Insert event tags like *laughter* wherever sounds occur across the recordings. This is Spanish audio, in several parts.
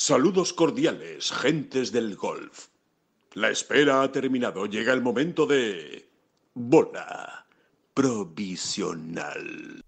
Saludos cordiales, gentes del golf. La espera ha terminado. Llega el momento de... Bola provisional.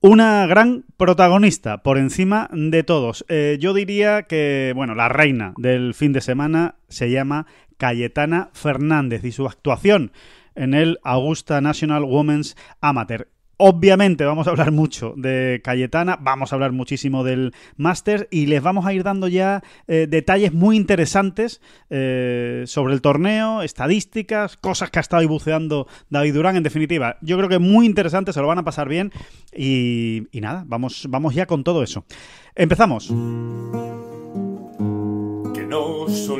Una gran protagonista por encima de todos. Eh, yo diría que, bueno, la reina del fin de semana se llama Cayetana Fernández y su actuación en el Augusta National Women's Amateur Obviamente vamos a hablar mucho de Cayetana, vamos a hablar muchísimo del Máster y les vamos a ir dando ya eh, detalles muy interesantes eh, sobre el torneo, estadísticas, cosas que ha estado buceando David Durán. En definitiva, yo creo que muy interesante, se lo van a pasar bien y, nada, vamos, vamos ya con todo eso. Empezamos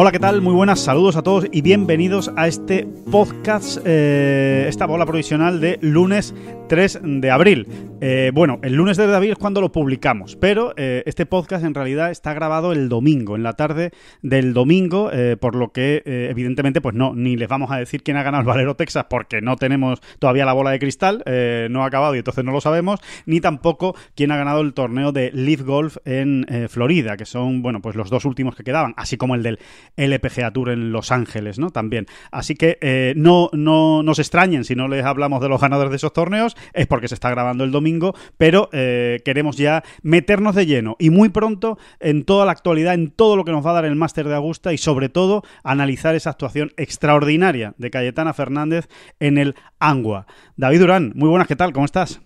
Hola, ¿qué tal? Muy buenas, saludos a todos y bienvenidos a este podcast, eh, esta bola provisional de lunes 3 de abril. Eh, bueno, el lunes 3 de abril es cuando lo publicamos, pero eh, este podcast en realidad está grabado el domingo, en la tarde del domingo, por lo que evidentemente pues no, ni les vamos a decir quién ha ganado el Valero Texas porque no tenemos todavía la bola de cristal, no ha acabado y entonces no lo sabemos, ni tampoco quién ha ganado el torneo de Leaf Golf en Florida, que son, bueno, pues los dos últimos que quedaban, así como el del LPGA Tour en Los Ángeles, ¿no? También. Así que eh, no, no nos extrañen si no les hablamos de los ganadores de esos torneos, es porque se está grabando el domingo, pero eh, queremos ya meternos de lleno y muy pronto en toda la actualidad, en todo lo que nos va a dar el Máster de Augusta y sobre todo analizar esa actuación extraordinaria de Cayetana Fernández en el Angua. David Durán, muy buenas, ¿qué tal? ¿Cómo estás?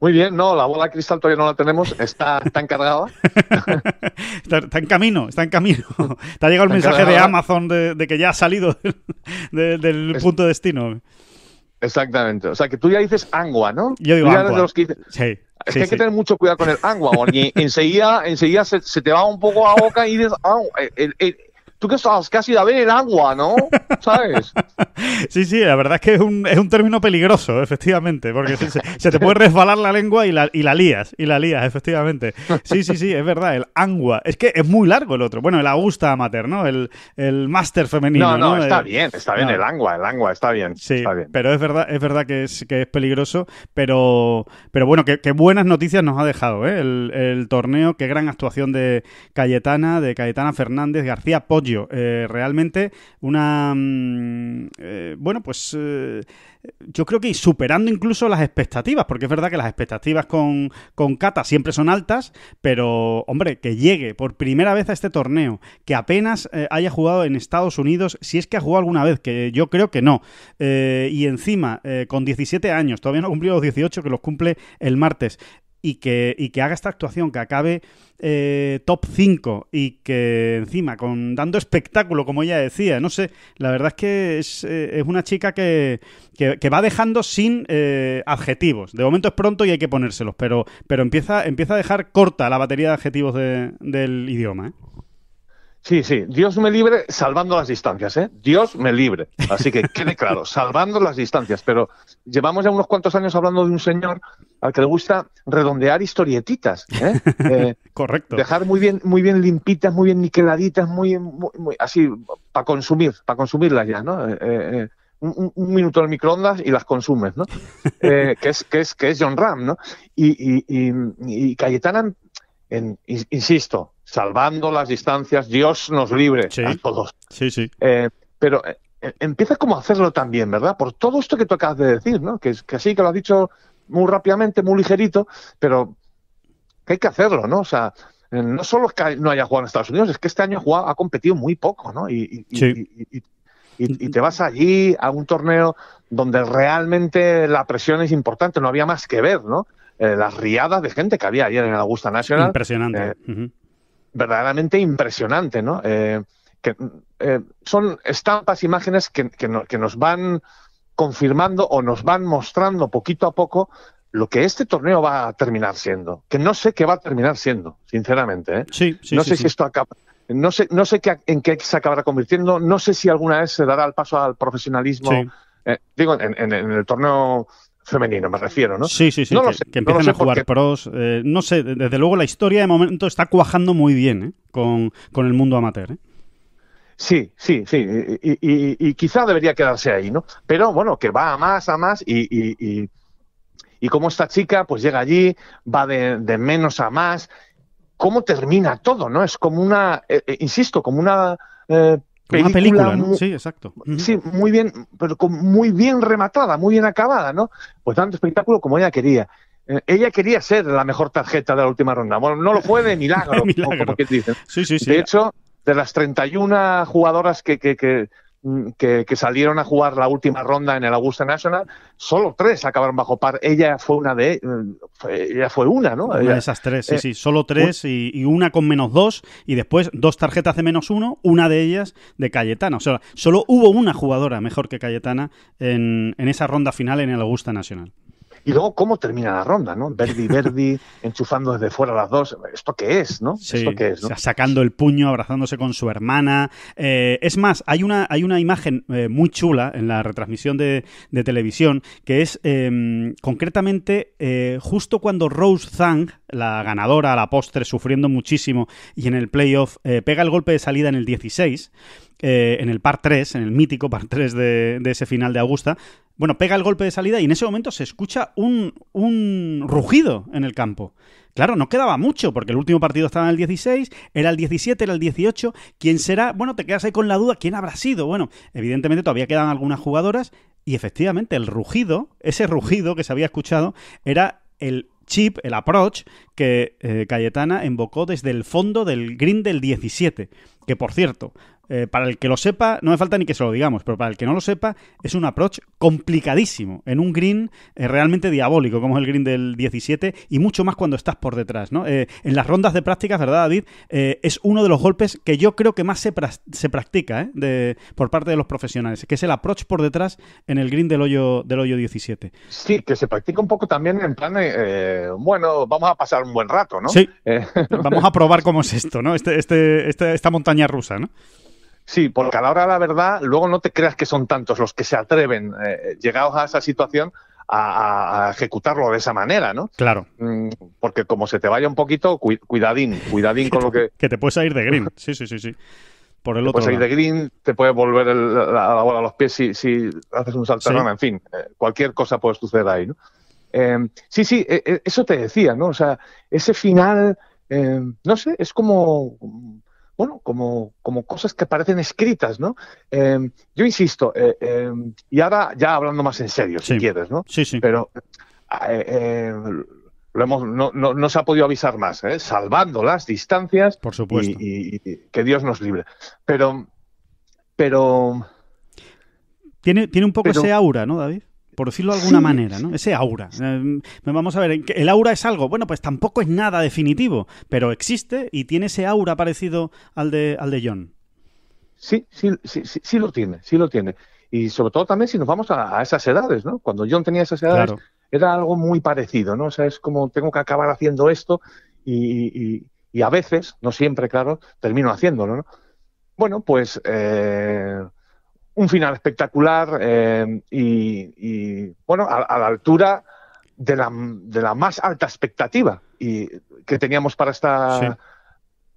Muy bien, no, la bola de cristal todavía no la tenemos, está, encargada. *laughs* está, en camino, está en camino. *laughs* Te ha llegado el mensaje de Amazon de, que ya ha salido del, punto de destino. Exactamente, o sea que tú ya dices Angua, ¿no? Yo digo Angua. que Sí. Es que hay que tener mucho cuidado con el Angua, porque *laughs* enseguida, enseguida se, te va un poco a boca y dices, ah, el, tú que estabas casi de haber el agua, ¿no? ¿Sabes? *laughs* sí, sí, la verdad es que es un, es un término peligroso, efectivamente, porque se, te puede resbalar la lengua y la, y la lías, y la lías, efectivamente. Sí, sí, sí, es verdad, el angua. Es que es muy largo el otro. Bueno, el Augusta Amateur, ¿no? El, el máster femenino. No, no, está eh, bien, está bien el angua, el angua, está bien. Sí, está bien. pero es verdad, es verdad que es, que es peligroso, pero, pero bueno, qué buenas noticias nos ha dejado, ¿eh? El, el torneo, qué gran actuación de Cayetana, de Cayetana Fernández, García Poch eh, realmente una... Mm, eh, bueno, pues eh, yo creo que superando incluso las expectativas, porque es verdad que las expectativas con, con Cata siempre son altas, pero hombre, que llegue por primera vez a este torneo, que apenas haya jugado en Estados Unidos, si es que ha jugado alguna vez, que yo creo que no, y encima con 17 años, todavía no ha cumplido los 18, que los cumple el martes, y que, y que haga esta actuación, que acabe eh, top 5 y que encima con dando espectáculo, como ella decía, no sé, la verdad es que es, eh, una chica que, va dejando sin eh, adjetivos. De momento es pronto y hay que ponérselos, pero, pero empieza, empieza a dejar corta la batería de adjetivos del idioma. ¿eh? Sí, sí, Dios me libre salvando las distancias, ¿eh? Dios me libre. Así que quede claro, *laughs* salvando las distancias. Pero llevamos ya unos cuantos años hablando de un señor al que le gusta redondear historietitas. ¿eh? *laughs* eh Correcto. Dejar muy bien, muy bien limpitas, muy bien niqueladitas, muy, así, para consumir, para consumirlas ya, ¿no? Eh, eh, un, minuto en microondas y las consumes, ¿no? *laughs* que, es, que, es, que es John Ram, ¿no? Y, y, Cayetana, en, insisto, salvando las distancias, Dios nos libre a todos. Sí, sí. Eh, pero empiezas eh, eh, empieza como a hacerlo también, ¿verdad? Por todo esto que tú acabas de decir, ¿no? Que, sí, que lo has dicho muy rápidamente, muy ligerito, pero que hay que hacerlo, ¿no? O sea, no solo es que no haya jugado en Estados Unidos, es que este año ha, ha competido muy poco, ¿no? Y, y, sí. y, te vas allí a un torneo donde realmente la presión es importante, no había más que ver, ¿no? las riadas de gente que había ayer en el Augusta National. Impresionante verdaderamente impresionante, ¿no? Eh, que, eh, son estampas, imágenes que, nos van confirmando o nos van mostrando poquito a poco lo que este torneo va a terminar siendo. Que no sé qué va a terminar siendo, sinceramente. ¿eh? Sí, no sé si esto acaba. No sé, no sé qué, en qué se acabará convirtiendo. No sé si alguna vez se dará el paso al profesionalismo. digo, en, el torneo femenino, me refiero, ¿no? Sí, sí, sí. que, empiezan a jugar pros. Eh, no sé, desde luego la historia de momento está cuajando muy bien eh, con, el mundo amateur. Eh. Sí, sí, sí. Y, quizá debería quedarse ahí, ¿no? Pero bueno, que va a más, a más y, y, y como esta chica pues llega allí, va de, menos a más. ¿Cómo termina todo, no? Es como una, insisto, como una una película, ¿no? sí, exacto. Sí, muy bien, pero muy bien rematada, muy bien acabada, ¿no? Pues tanto espectáculo como ella quería. Eh, ella quería ser la mejor tarjeta de la última ronda. Bueno, no lo fue de *laughs* milagro, Como, que dicen. Sí, sí, sí. De hecho, de las 31 jugadoras que, que Mm, que, salieron a jugar la última ronda en el Augusta National, solo tres acabaron bajo par. Ella fue una de mm, fue una, ¿no? esas tres, sí, eh, sí, solo tres y, una con menos dos y después dos tarjetas de menos uno, una de ellas de Cayetana. O sea, solo hubo una jugadora mejor que Cayetana en, en esa ronda final en el Augusta Nacional. Y luego, ¿cómo termina la ronda? ¿no? Verdi, Verdi, *laughs* enchufando desde fuera las dos. ¿Esto qué es? ¿no? ¿Esto qué es, ¿no? Sacando el puño, abrazándose con su hermana. Eh, es más, hay una, hay una imagen eh, muy chula en la retransmisión de, de televisión que es em, concretamente eh, justo cuando Rose Zhang la ganadora, la postre, sufriendo muchísimo y en el playoff eh, pega el golpe de salida en el 16, eh, en el par 3, en el mítico par 3 de, ese final de Augusta. Bueno, pega el golpe de salida y en ese momento se escucha un, un rugido en el campo. Claro, no quedaba mucho, porque el último partido estaba en el 16, era el 17, era el 18. ¿Quién será? Bueno, te quedas ahí con la duda, ¿quién habrá sido? Bueno, evidentemente todavía quedan algunas jugadoras y efectivamente el rugido, ese rugido que se había escuchado, era el chip, el approach, que eh, Cayetana invocó desde el fondo del green del 17. Que por cierto, eh, para el que lo sepa, no me falta ni que se lo digamos, pero para el que no lo sepa, es un approach complicadísimo en un green eh, realmente diabólico, como es el green del 17, y mucho más cuando estás por detrás. ¿no? Eh, en las rondas de prácticas, ¿verdad, David? es uno de los golpes que yo creo que más se, se practica de, por parte de los profesionales, que es el approach por detrás en el green del hoyo, del hoyo 17. Sí, que se practica un poco también en plan de, bueno, vamos a pasar un buen rato, ¿no? Sí. *laughs* vamos a probar cómo es esto, ¿no? Este, este, este, esta montaña rusa, ¿no? Sí, porque a la hora de la verdad, luego no te creas que son tantos los que se atreven, eh, llegados a esa situación, a, ejecutarlo de esa manera, ¿no? Claro. Mm, porque como se te vaya un poquito, cuidadín, cuidadín con lo que... *laughs* que te puedes ir de green, sí, sí, sí, sí. Por el te puedes ir de green, te puede volver a la, bola a los pies si, haces un salto, en fin, eh, cualquier cosa puede suceder ahí, ¿no? Em, sí, sí, eh, eso te decía, ¿no? O sea, ese final, em, no sé, es como bueno, como, como cosas que parecen escritas, ¿no? Em, yo insisto, eh, em, y ahora ya hablando más en serio, si quieres, ¿no? Sí, sí. Pero eh, eh, lo hemos, no, no, se ha podido avisar más, salvando las distancias. Por supuesto. Y, que Dios nos libre. Pero. pero tiene, tiene un poco ese aura, ¿no, David? por decirlo de alguna manera, ¿no? Ese aura. Eh, vamos a ver, el aura es algo, bueno, pues tampoco es nada definitivo, pero existe y tiene ese aura parecido al de, al de John. Sí, sí, sí, sí, lo tiene, sí lo tiene. Y sobre todo también si nos vamos a, esas edades, ¿no? Cuando John tenía esas edades era algo muy parecido, ¿no? O sea, es como tengo que acabar haciendo esto y, a veces, no siempre, claro, termino haciéndolo, ¿no? Bueno, pues eh, un final espectacular eh, y, bueno, a, la altura de la, de la, más alta expectativa y, que teníamos para esta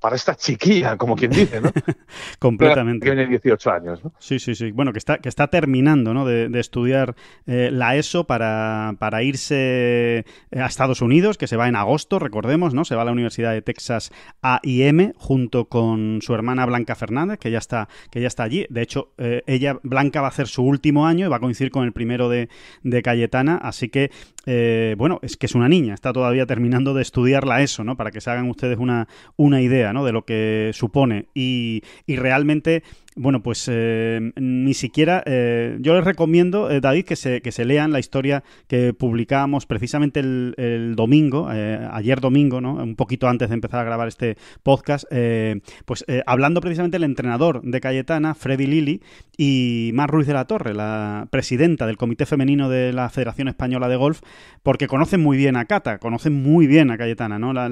para esta chiquilla, como quien dice, ¿no? *laughs* Completamente. tiene 18 años, ¿no? Sí, sí, sí. Bueno, que está, que está terminando, ¿no? De, estudiar eh, la ESO para, para, irse eh, a Estados Unidos, que se va en agosto, recordemos, ¿no? Se va a la Universidad de Texas A&M junto con su hermana Blanca Fernández, que ya está, que ya está allí. De hecho, eh, ella, Blanca, va a hacer su último año y va a coincidir con el primero de, de Cayetana, así que eh, bueno, es que es una niña, está todavía terminando de estudiarla eso, ¿no? Para que se hagan ustedes una, una idea, ¿no? De lo que supone. Y, y realmente bueno, pues eh, ni siquiera. Eh, yo les recomiendo, eh, David, que se, que se lean la historia que publicábamos precisamente el, domingo, ayer domingo, ¿no? Un poquito antes de empezar a grabar este podcast. pues hablando precisamente el entrenador de Cayetana, Freddy Lili, y Mar Ruiz de la Torre, la presidenta del Comité Femenino de la Federación Española de Golf, porque conocen muy bien a Cata, conocen muy bien a Cayetana, ¿no? La,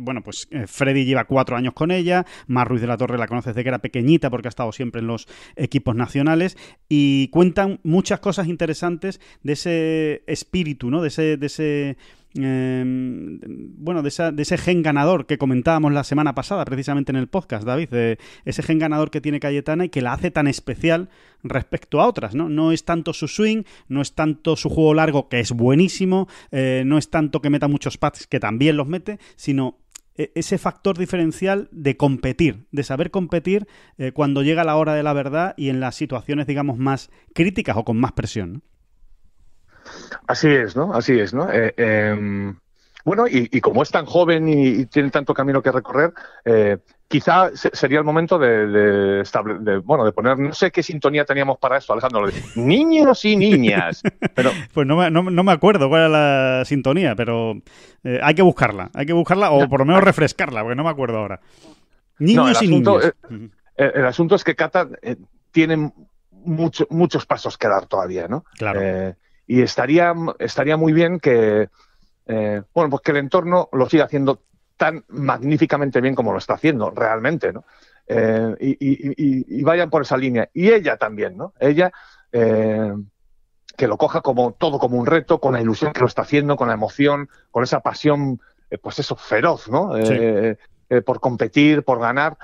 bueno, pues Freddy lleva cuatro años con ella, Mar Ruiz de la Torre la conoce desde que era pequeñita porque ha estado siempre en los equipos nacionales y cuentan muchas cosas interesantes de ese espíritu, ¿no? De ese, de ese em, bueno, de, esa, de, ese gen ganador que comentábamos la semana pasada, precisamente en el podcast, David, de ese gen ganador que tiene Cayetana y que la hace tan especial respecto a otras, ¿no? No es tanto su swing, no es tanto su juego largo, que es buenísimo, eh, no es tanto que meta muchos pads, que también los mete, sino e-, ese factor diferencial de competir, de saber competir eh, cuando llega la hora de la verdad y en las situaciones, digamos, más críticas o con más presión. Así es, ¿no? Así es, ¿no? Eh, em, bueno, y, como es tan joven y, tiene tanto camino que recorrer, eh, quizá sería el momento de, bueno, de poner, no sé qué sintonía teníamos para esto, Alejandro, niños y niñas. *laughs* pues no me, no, me acuerdo cuál era la sintonía, pero eh, hay que buscarla, hay que buscarla o por lo menos refrescarla, porque no me acuerdo ahora. Niños y niñas. Eh, el, asunto es que Cata tiene muchos pasos que dar todavía, ¿no? Claro. y estaría, estaría muy bien que eh, bueno, pues que el entorno lo siga haciendo tan magníficamente bien como lo está haciendo realmente, ¿no? Eh, y, vayan por esa línea. Y ella también, ¿no? Ella eh, que lo coja como todo como un reto, con la ilusión que lo está haciendo, con la emoción, con esa pasión, pues eso, feroz, ¿no? por competir, por ganar,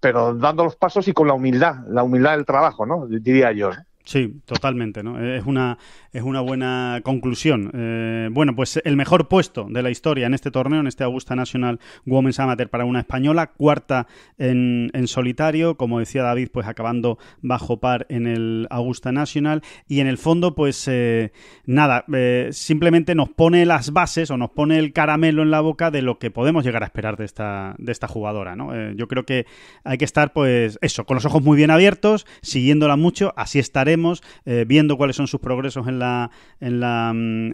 pero dando los pasos y con la humildad, la humildad del trabajo, ¿no? Diría yo. Sí, totalmente, ¿no? Es una, es una buena conclusión. Eh, bueno, pues el mejor puesto de la historia en este torneo, en este Augusta National Women's Amateur para una española, cuarta en, solitario, como decía David, pues acabando bajo par en el Augusta National. Y en el fondo, pues eh, nada, eh, simplemente nos pone las bases o nos pone el caramelo en la boca de lo que podemos llegar a esperar de esta, de esta jugadora. ¿no? yo creo que hay que estar, pues eso, con los ojos muy bien abiertos, siguiéndola mucho, así estaremos, viendo cuáles son sus progresos en la Mm, en,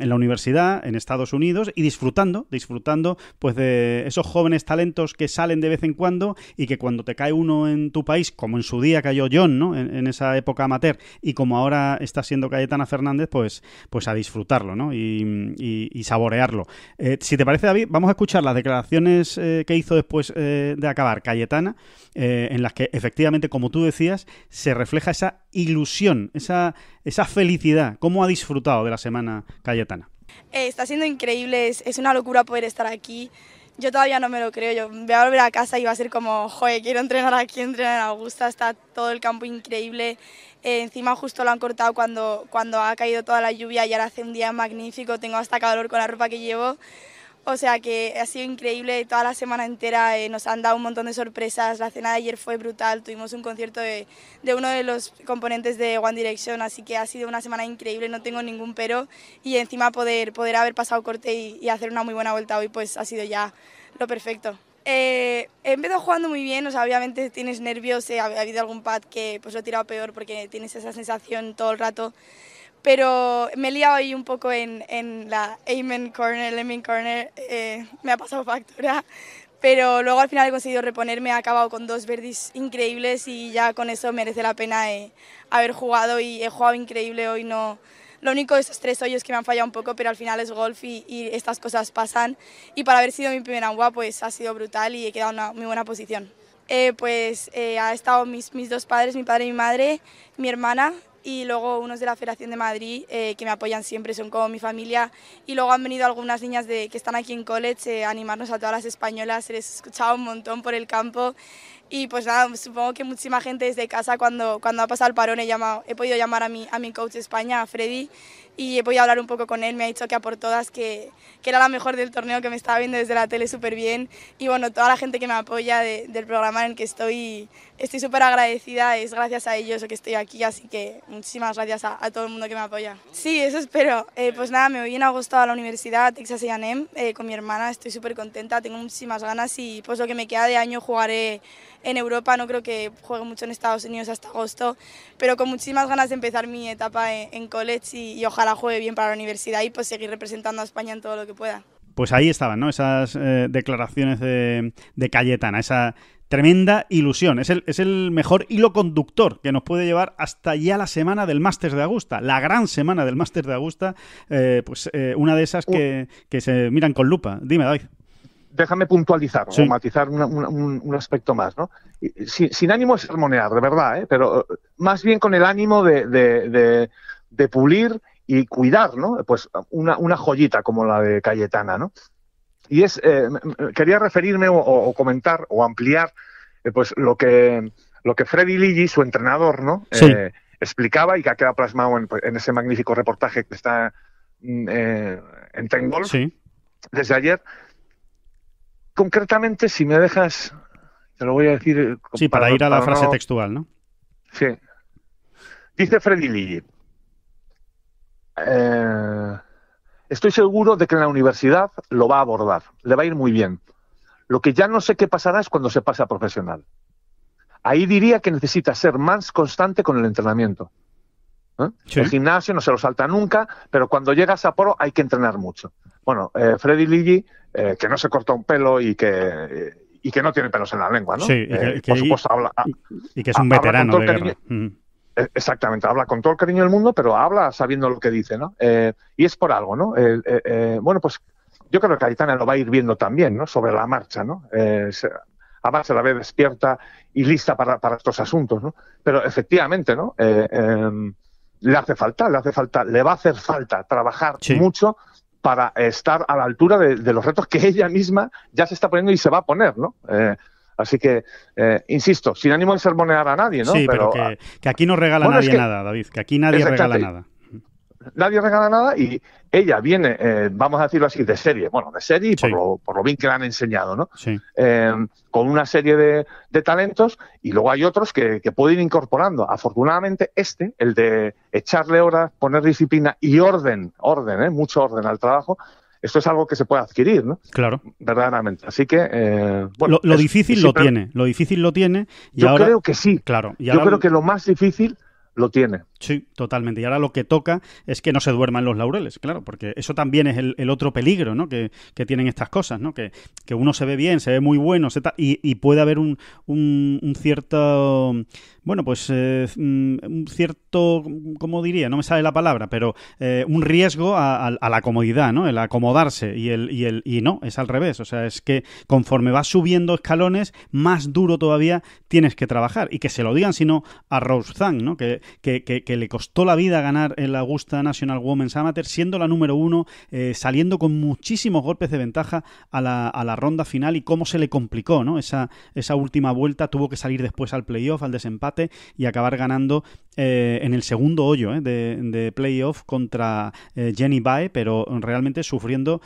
la, universidad, en Estados Unidos, y disfrutando, disfrutando pues de esos jóvenes talentos que salen de vez en cuando y que cuando te cae uno en tu país, como en su día cayó John, ¿no? En, esa época amateur, y como ahora está siendo Cayetana Fernández, pues, pues a disfrutarlo, ¿no? Y, saborearlo. Eh, si te parece, David, vamos a escuchar las declaraciones eh, que hizo después eh, de acabar Cayetana, en las que efectivamente, como tú decías, se refleja esa ilusión, esa, esa felicidad? ¿Cómo ha disfrutado de la semana Cayetana? Eh, está siendo increíble, es, una locura poder estar aquí. Yo todavía no me lo creo, yo voy a volver a casa y va a ser como, joder, quiero entrenar aquí, entrenar en Augusta, está todo el campo increíble. Eh, encima justo lo han cortado cuando, cuando ha caído toda la lluvia y ahora hace un día magnífico, tengo hasta calor con la ropa que llevo. O sea que ha sido increíble toda la semana entera, eh, nos han dado un montón de sorpresas, la cena de ayer fue brutal, tuvimos un concierto de, de, uno de los componentes de One Direction, así que ha sido una semana increíble, no tengo ningún pero y encima poder, poder haber pasado corte y, hacer una muy buena vuelta hoy pues ha sido ya lo perfecto. Eh, he empezado jugando muy bien, o sea, obviamente tienes nervios, eh, ha habido algún pad que pues lo he tirado peor porque tienes esa sensación todo el rato, pero me he liado ahí un poco en, en la Amen Corner, Lemon Corner, eh, me ha pasado factura, pero luego al final he conseguido reponerme, he acabado con dos verdis increíbles y ya con eso merece la pena eh, haber jugado y he jugado increíble hoy, no... Lo único de esos tres hoyos que me han fallado un poco, pero al final es golf y, estas cosas pasan. Y para haber sido mi primera agua, pues ha sido brutal y he quedado en una muy buena posición. Eh, pues eh, ha estado mis, mis, dos padres, mi padre y mi madre, mi hermana y luego unos de la Federación de Madrid eh, que me apoyan siempre, son como mi familia y luego han venido algunas niñas de, que están aquí en college eh, a animarnos a todas las españolas, se les escuchado un montón por el campo y pues nada, supongo que muchísima gente desde casa cuando, cuando ha pasado el parón he, llamado, he podido llamar a mi, a mi coach de España, a Freddy y he a hablar un poco con él, me ha dicho que a por todas, que, que era la mejor del torneo, que me estaba viendo desde la tele súper bien y bueno, toda la gente que me apoya del programa en el que estoy, estoy súper agradecida, es gracias a ellos que estoy aquí, así que muchísimas gracias a, todo el mundo que me apoya. Sí, eso espero. Eh, pues nada, me voy en agosto a la universidad, Texas A&M, eh, con mi hermana, estoy súper contenta, tengo muchísimas ganas y pues lo que me queda de año jugaré en Europa, no creo que juegue mucho en Estados Unidos hasta agosto, pero con muchísimas ganas de empezar mi etapa en, college y, y ojalá la jueves bien para la universidad y pues seguir representando a España en todo lo que pueda. Pues ahí estaban, ¿no? Esas eh, declaraciones de, Cayetana, esa tremenda ilusión. Es el, mejor hilo conductor que nos puede llevar hasta ya la semana del Máster de Augusta, la gran semana del Máster de Augusta, eh, pues eh, una de esas uh. que, se miran con lupa. Dime, David. Déjame puntualizar matizar un, aspecto más, ¿no? Sin, ánimo es sermonear, de verdad, pero más bien con el ánimo de, de, de, de pulir y cuidar, ¿no? Pues una, joyita como la de Cayetana, ¿no? Y es, eh, quería referirme o, comentar o ampliar eh, pues lo que, lo que Freddy Ligi, su entrenador, ¿no? Eh, explicaba y que ha quedado plasmado en, ese magnífico reportaje que está mm, en Tengol desde ayer. Concretamente, si me dejas, te lo voy a decir. Sí, para, ir a la frase textual, ¿no? Sí. Dice Freddy Ligi, eh, estoy seguro de que en la universidad lo va a abordar, le va a ir muy bien. Lo que ya no sé qué pasará es cuando se pase a profesional. Ahí diría que necesita ser más constante con el entrenamiento. El gimnasio no se lo salta nunca, pero cuando llegas a poro hay que entrenar mucho. Bueno, eh, Freddy Ligi, eh, que no se corta un pelo y que, que no tiene pelos en la lengua, ¿no? Sí, y que, por habla, y, que es un veterano de eh, exactamente, habla con todo el cariño del mundo, pero habla sabiendo lo que dice, ¿no? Eh, y es por algo, ¿no? Eh, bueno, pues yo creo que Aitana lo va a ir viendo también, ¿no? Sobre la marcha, ¿no? A base se la ve despierta y lista para, estos asuntos, ¿no? Pero efectivamente, ¿no? Em, le hace falta, le hace falta, le va a hacer falta trabajar mucho para estar a la altura de, de, los retos que ella misma ya se está poniendo y se va a poner, ¿no? Así que, eh, insisto, sin ánimo de sermonear a nadie, ¿no? Sí, pero, ah, que, aquí no regala nadie nada, David, que aquí nadie regala nada. Nadie regala nada y ella viene, eh, vamos a decirlo así, de serie, bueno, de serie y por, lo, bien que la han enseñado, ¿no? Sí. Em, con una serie de, talentos y luego hay otros que, que pueden ir incorporando. Afortunadamente este, el de echarle horas, poner disciplina y orden, orden, ¿eh? mucho orden al trabajo, esto es algo que se puede adquirir, ¿no? Claro. Verdaderamente. Así que, eh, bueno. Lo, difícil lo tiene, lo difícil lo tiene. Y yo creo que sí. Claro. yo creo que lo más difícil lo tiene totalmente. Y ahora lo que toca es que no se duerman los laureles, claro, porque eso también es el, otro peligro ¿no? que, tienen estas cosas, ¿no? Que, uno se ve bien, se ve muy bueno, se y, puede haber un, un, cierto, bueno, pues eh, un cierto, ¿cómo diría? No me sale la palabra, pero eh, un riesgo a, la comodidad, ¿no? El acomodarse y el, y el y no, es al revés. O sea, es que conforme vas subiendo escalones, más duro todavía tienes que trabajar. Y que se lo digan, sino a Rose Zhang, ¿no? que le costó la vida ganar el Augusta National Women's Amateur, siendo la número uno, eh, saliendo con muchísimos golpes de ventaja a la, a la, ronda final y cómo se le complicó, ¿no? Esa, esa última vuelta tuvo que salir después al playoff, al desempate y acabar ganando eh, en el segundo hoyo eh, de, de, playoff contra Jenny Bae, pero realmente sufriendo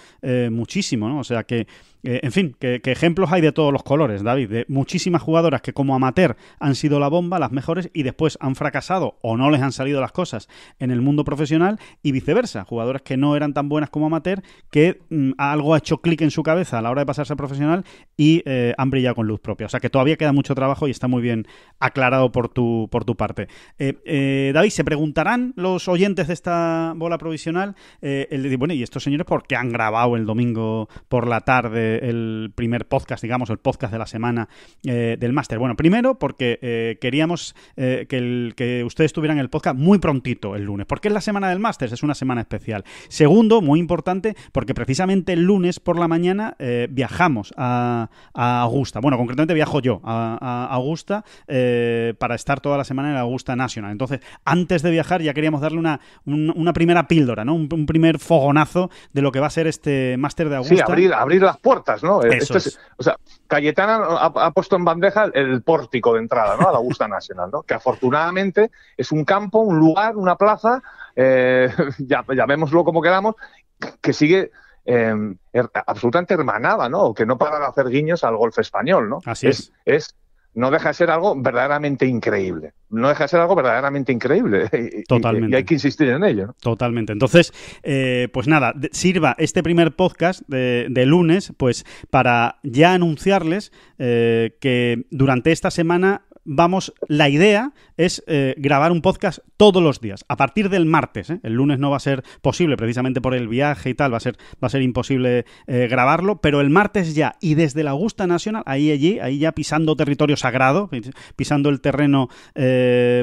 muchísimo, ¿no? O sea que eh, en fin, que, ejemplos hay de todos los colores, David, de muchísimas jugadoras que como amateur han sido la bomba, las mejores, y después han fracasado o no les han salido las cosas en el mundo profesional y viceversa, jugadoras que no eran tan buenas como amateur, que mm, algo ha hecho clic en su cabeza a la hora de pasarse a profesional y eh, han brillado con luz propia. O sea que todavía queda mucho trabajo y está muy bien aclarado por tu, por tu parte. Eh, eh David, se preguntarán los oyentes de esta bola provisional, el de, bueno, ¿y estos señores por qué han grabado el domingo por la tarde? el primer podcast, digamos, el podcast de la semana eh, del máster. Bueno, primero porque eh, queríamos eh, que, ustedes tuvieran el podcast muy prontito el lunes, porque es la semana del máster, es una semana especial. Segundo, muy importante, porque precisamente el lunes por la mañana viajamos a, Augusta. Bueno, concretamente viajo yo a, Augusta para estar toda la semana en Augusta National. Entonces, antes de viajar ya queríamos darle una, una primera píldora, ¿no? Un, primer fogonazo de lo que va a ser este máster de Augusta. Sí, abrir, abrir las ¿no? Eh, este Cayetana ha, puesto en bandeja el pórtico de entrada, ¿no? A la Augusta Nacional, Que afortunadamente es un campo, un lugar, una plaza, eh, *laughs* ya, llamémoslo como queramos, que sigue eh, er, absolutamente hermanada, ¿no? Que no para de hacer guiños al golf español, ¿no? Así es, es no deja ser algo verdaderamente increíble. No deja ser algo verdaderamente increíble. *laughs* Totalmente. Y, hay que insistir en ello. Totalmente. Entonces, eh, pues nada, sirva este primer podcast de, de lunes, pues para ya anunciarles eh, que durante esta semana vamos, la idea es eh, grabar un podcast todos los días, a partir del martes. ¿eh? El lunes no va a ser posible, precisamente por el viaje y tal, va a ser, va a ser imposible eh, grabarlo, pero el martes ya, y desde la Augusta Nacional, ahí allí, ahí ya pisando territorio sagrado, pisando el terreno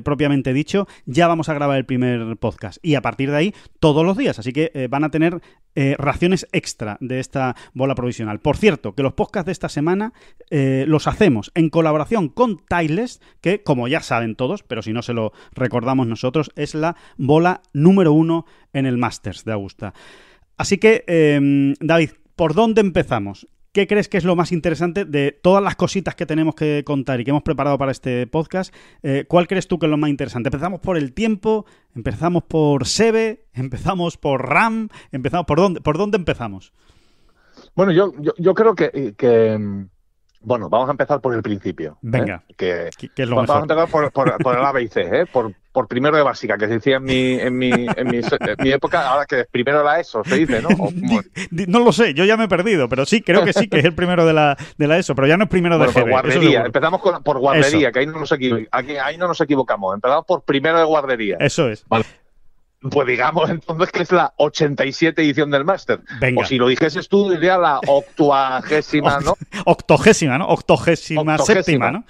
propiamente dicho, ya vamos a grabar el primer podcast. Y a partir de ahí, todos los días. Así que van a tener eh, raciones extra de esta bola provisional. Por cierto, que los podcasts de esta semana eh, los hacemos en colaboración con Tiles, que como ya saben todos, pero si no se lo recordamos nosotros, es la bola número uno en el Masters de Augusta. Así que, em, David, ¿por dónde empezamos? ¿Qué crees que es lo más interesante de todas las cositas que tenemos que contar y que hemos preparado para este podcast? Eh, ¿Cuál crees tú que es lo más interesante? Empezamos por el tiempo, empezamos por Sebe, *laughs* empezamos por RAM, empezamos por dónde, por dónde empezamos. Bueno, yo, creo que, bueno, vamos a empezar por el principio. ¿eh? Venga. Que, vamos a empezar por, por, por el ABC, ¿eh? por, por primero de básica, que se decía en mi, en mi, en mi, época, ahora que es primero la ESO, se dice, ¿no? no lo sé, yo ya me he perdido, pero sí, creo que sí, que es el primero de la, de la ESO, pero ya no es primero de guardería. Empezamos con, por guardería, que ahí no, nos equivocamos, empezamos por primero de guardería. Eso es. Pues digamos entonces que es la 87 edición del máster. O si lo dijeses tú, diría la octuagésima, ¿no? Octogésima, ¿no? Octogésima, octogésima. séptima, ¿no?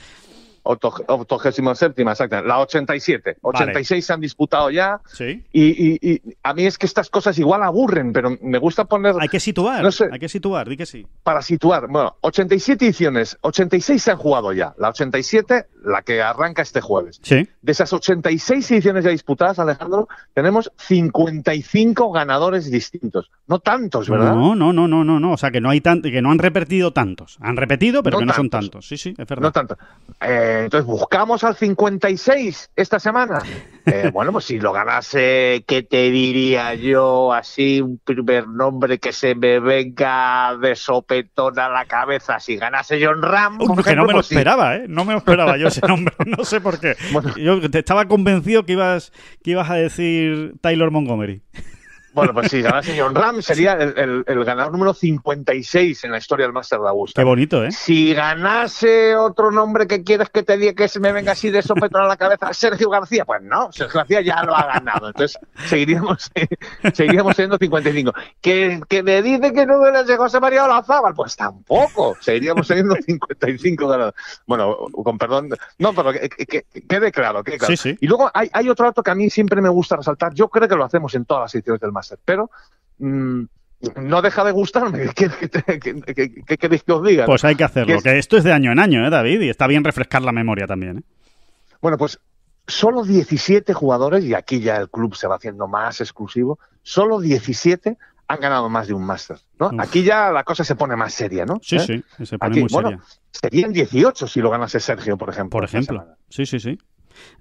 87 séptima, exacta, la 87. 86 se han disputado ya. Sí. Y, a mí es que estas cosas igual aburren, pero me gusta poner. Hay que situar, no hay que situar, di que sí. Para situar, bueno, 87 ediciones, 86 se han jugado ya. La 87, la que arranca este jueves. Sí. De esas 86 ediciones ya disputadas, Alejandro, tenemos 55 ganadores distintos. No tantos, ¿verdad? No, no, no, no, no. O sea, que no, hay tan... que no han repetido tantos. Han repetido, pero que no son tantos. Sí, sí, es verdad. No tantos. Eh, entonces, buscamos al 56 esta semana. *laughs* Eh, bueno, pues si lo ganase, ¿qué te diría yo? Así, un primer nombre que se me venga de sopetón a la cabeza. Si ganase John Ram. no me lo pues esperaba, ¿eh? No me lo esperaba yo ese *laughs* nombre. No sé por qué. Yo te estaba convencido que ibas, que ibas a decir Taylor Montgomery. Bueno, pues si ganase John Ram *laughs* sería el, el, ganador número 56 en la historia del Master de Augusta. Qué bonito, ¿eh? Si ganase otro nombre que quieres que te diga que se me venga así de sopetón a la cabeza, Sergio García, pues no, Sergio García ya lo ha ganado. Entonces seguiríamos, *laughs* seguiríamos siendo 55. ¿Que, que me dice que no le llegó José María Olazábal, pues tampoco, seguiríamos siendo 55 ganadores. Bueno, con perdón, no, pero que, quede claro, quede claro. Sí, sí. Y luego hay, hay otro dato que a mí siempre me gusta resaltar, yo creo que lo hacemos en todas las ediciones del Master pero mm, no deja de gustarme. *laughs* ¿Qué queréis que, os diga? Pues hay que hacerlo. Que esto es de año en año, ¿eh, David? Y está bien refrescar la memoria también. ¿eh? Bueno, pues solo 17 jugadores, y aquí ya el club se va haciendo más exclusivo, solo 17 han ganado más de un máster. Aquí ya la cosa se pone más seria, ¿no? Sí, ¿Eh? sí, se pone muy seria. serían 18 si lo ganase Sergio, por ejemplo. Por ejemplo. Sí, sí, sí.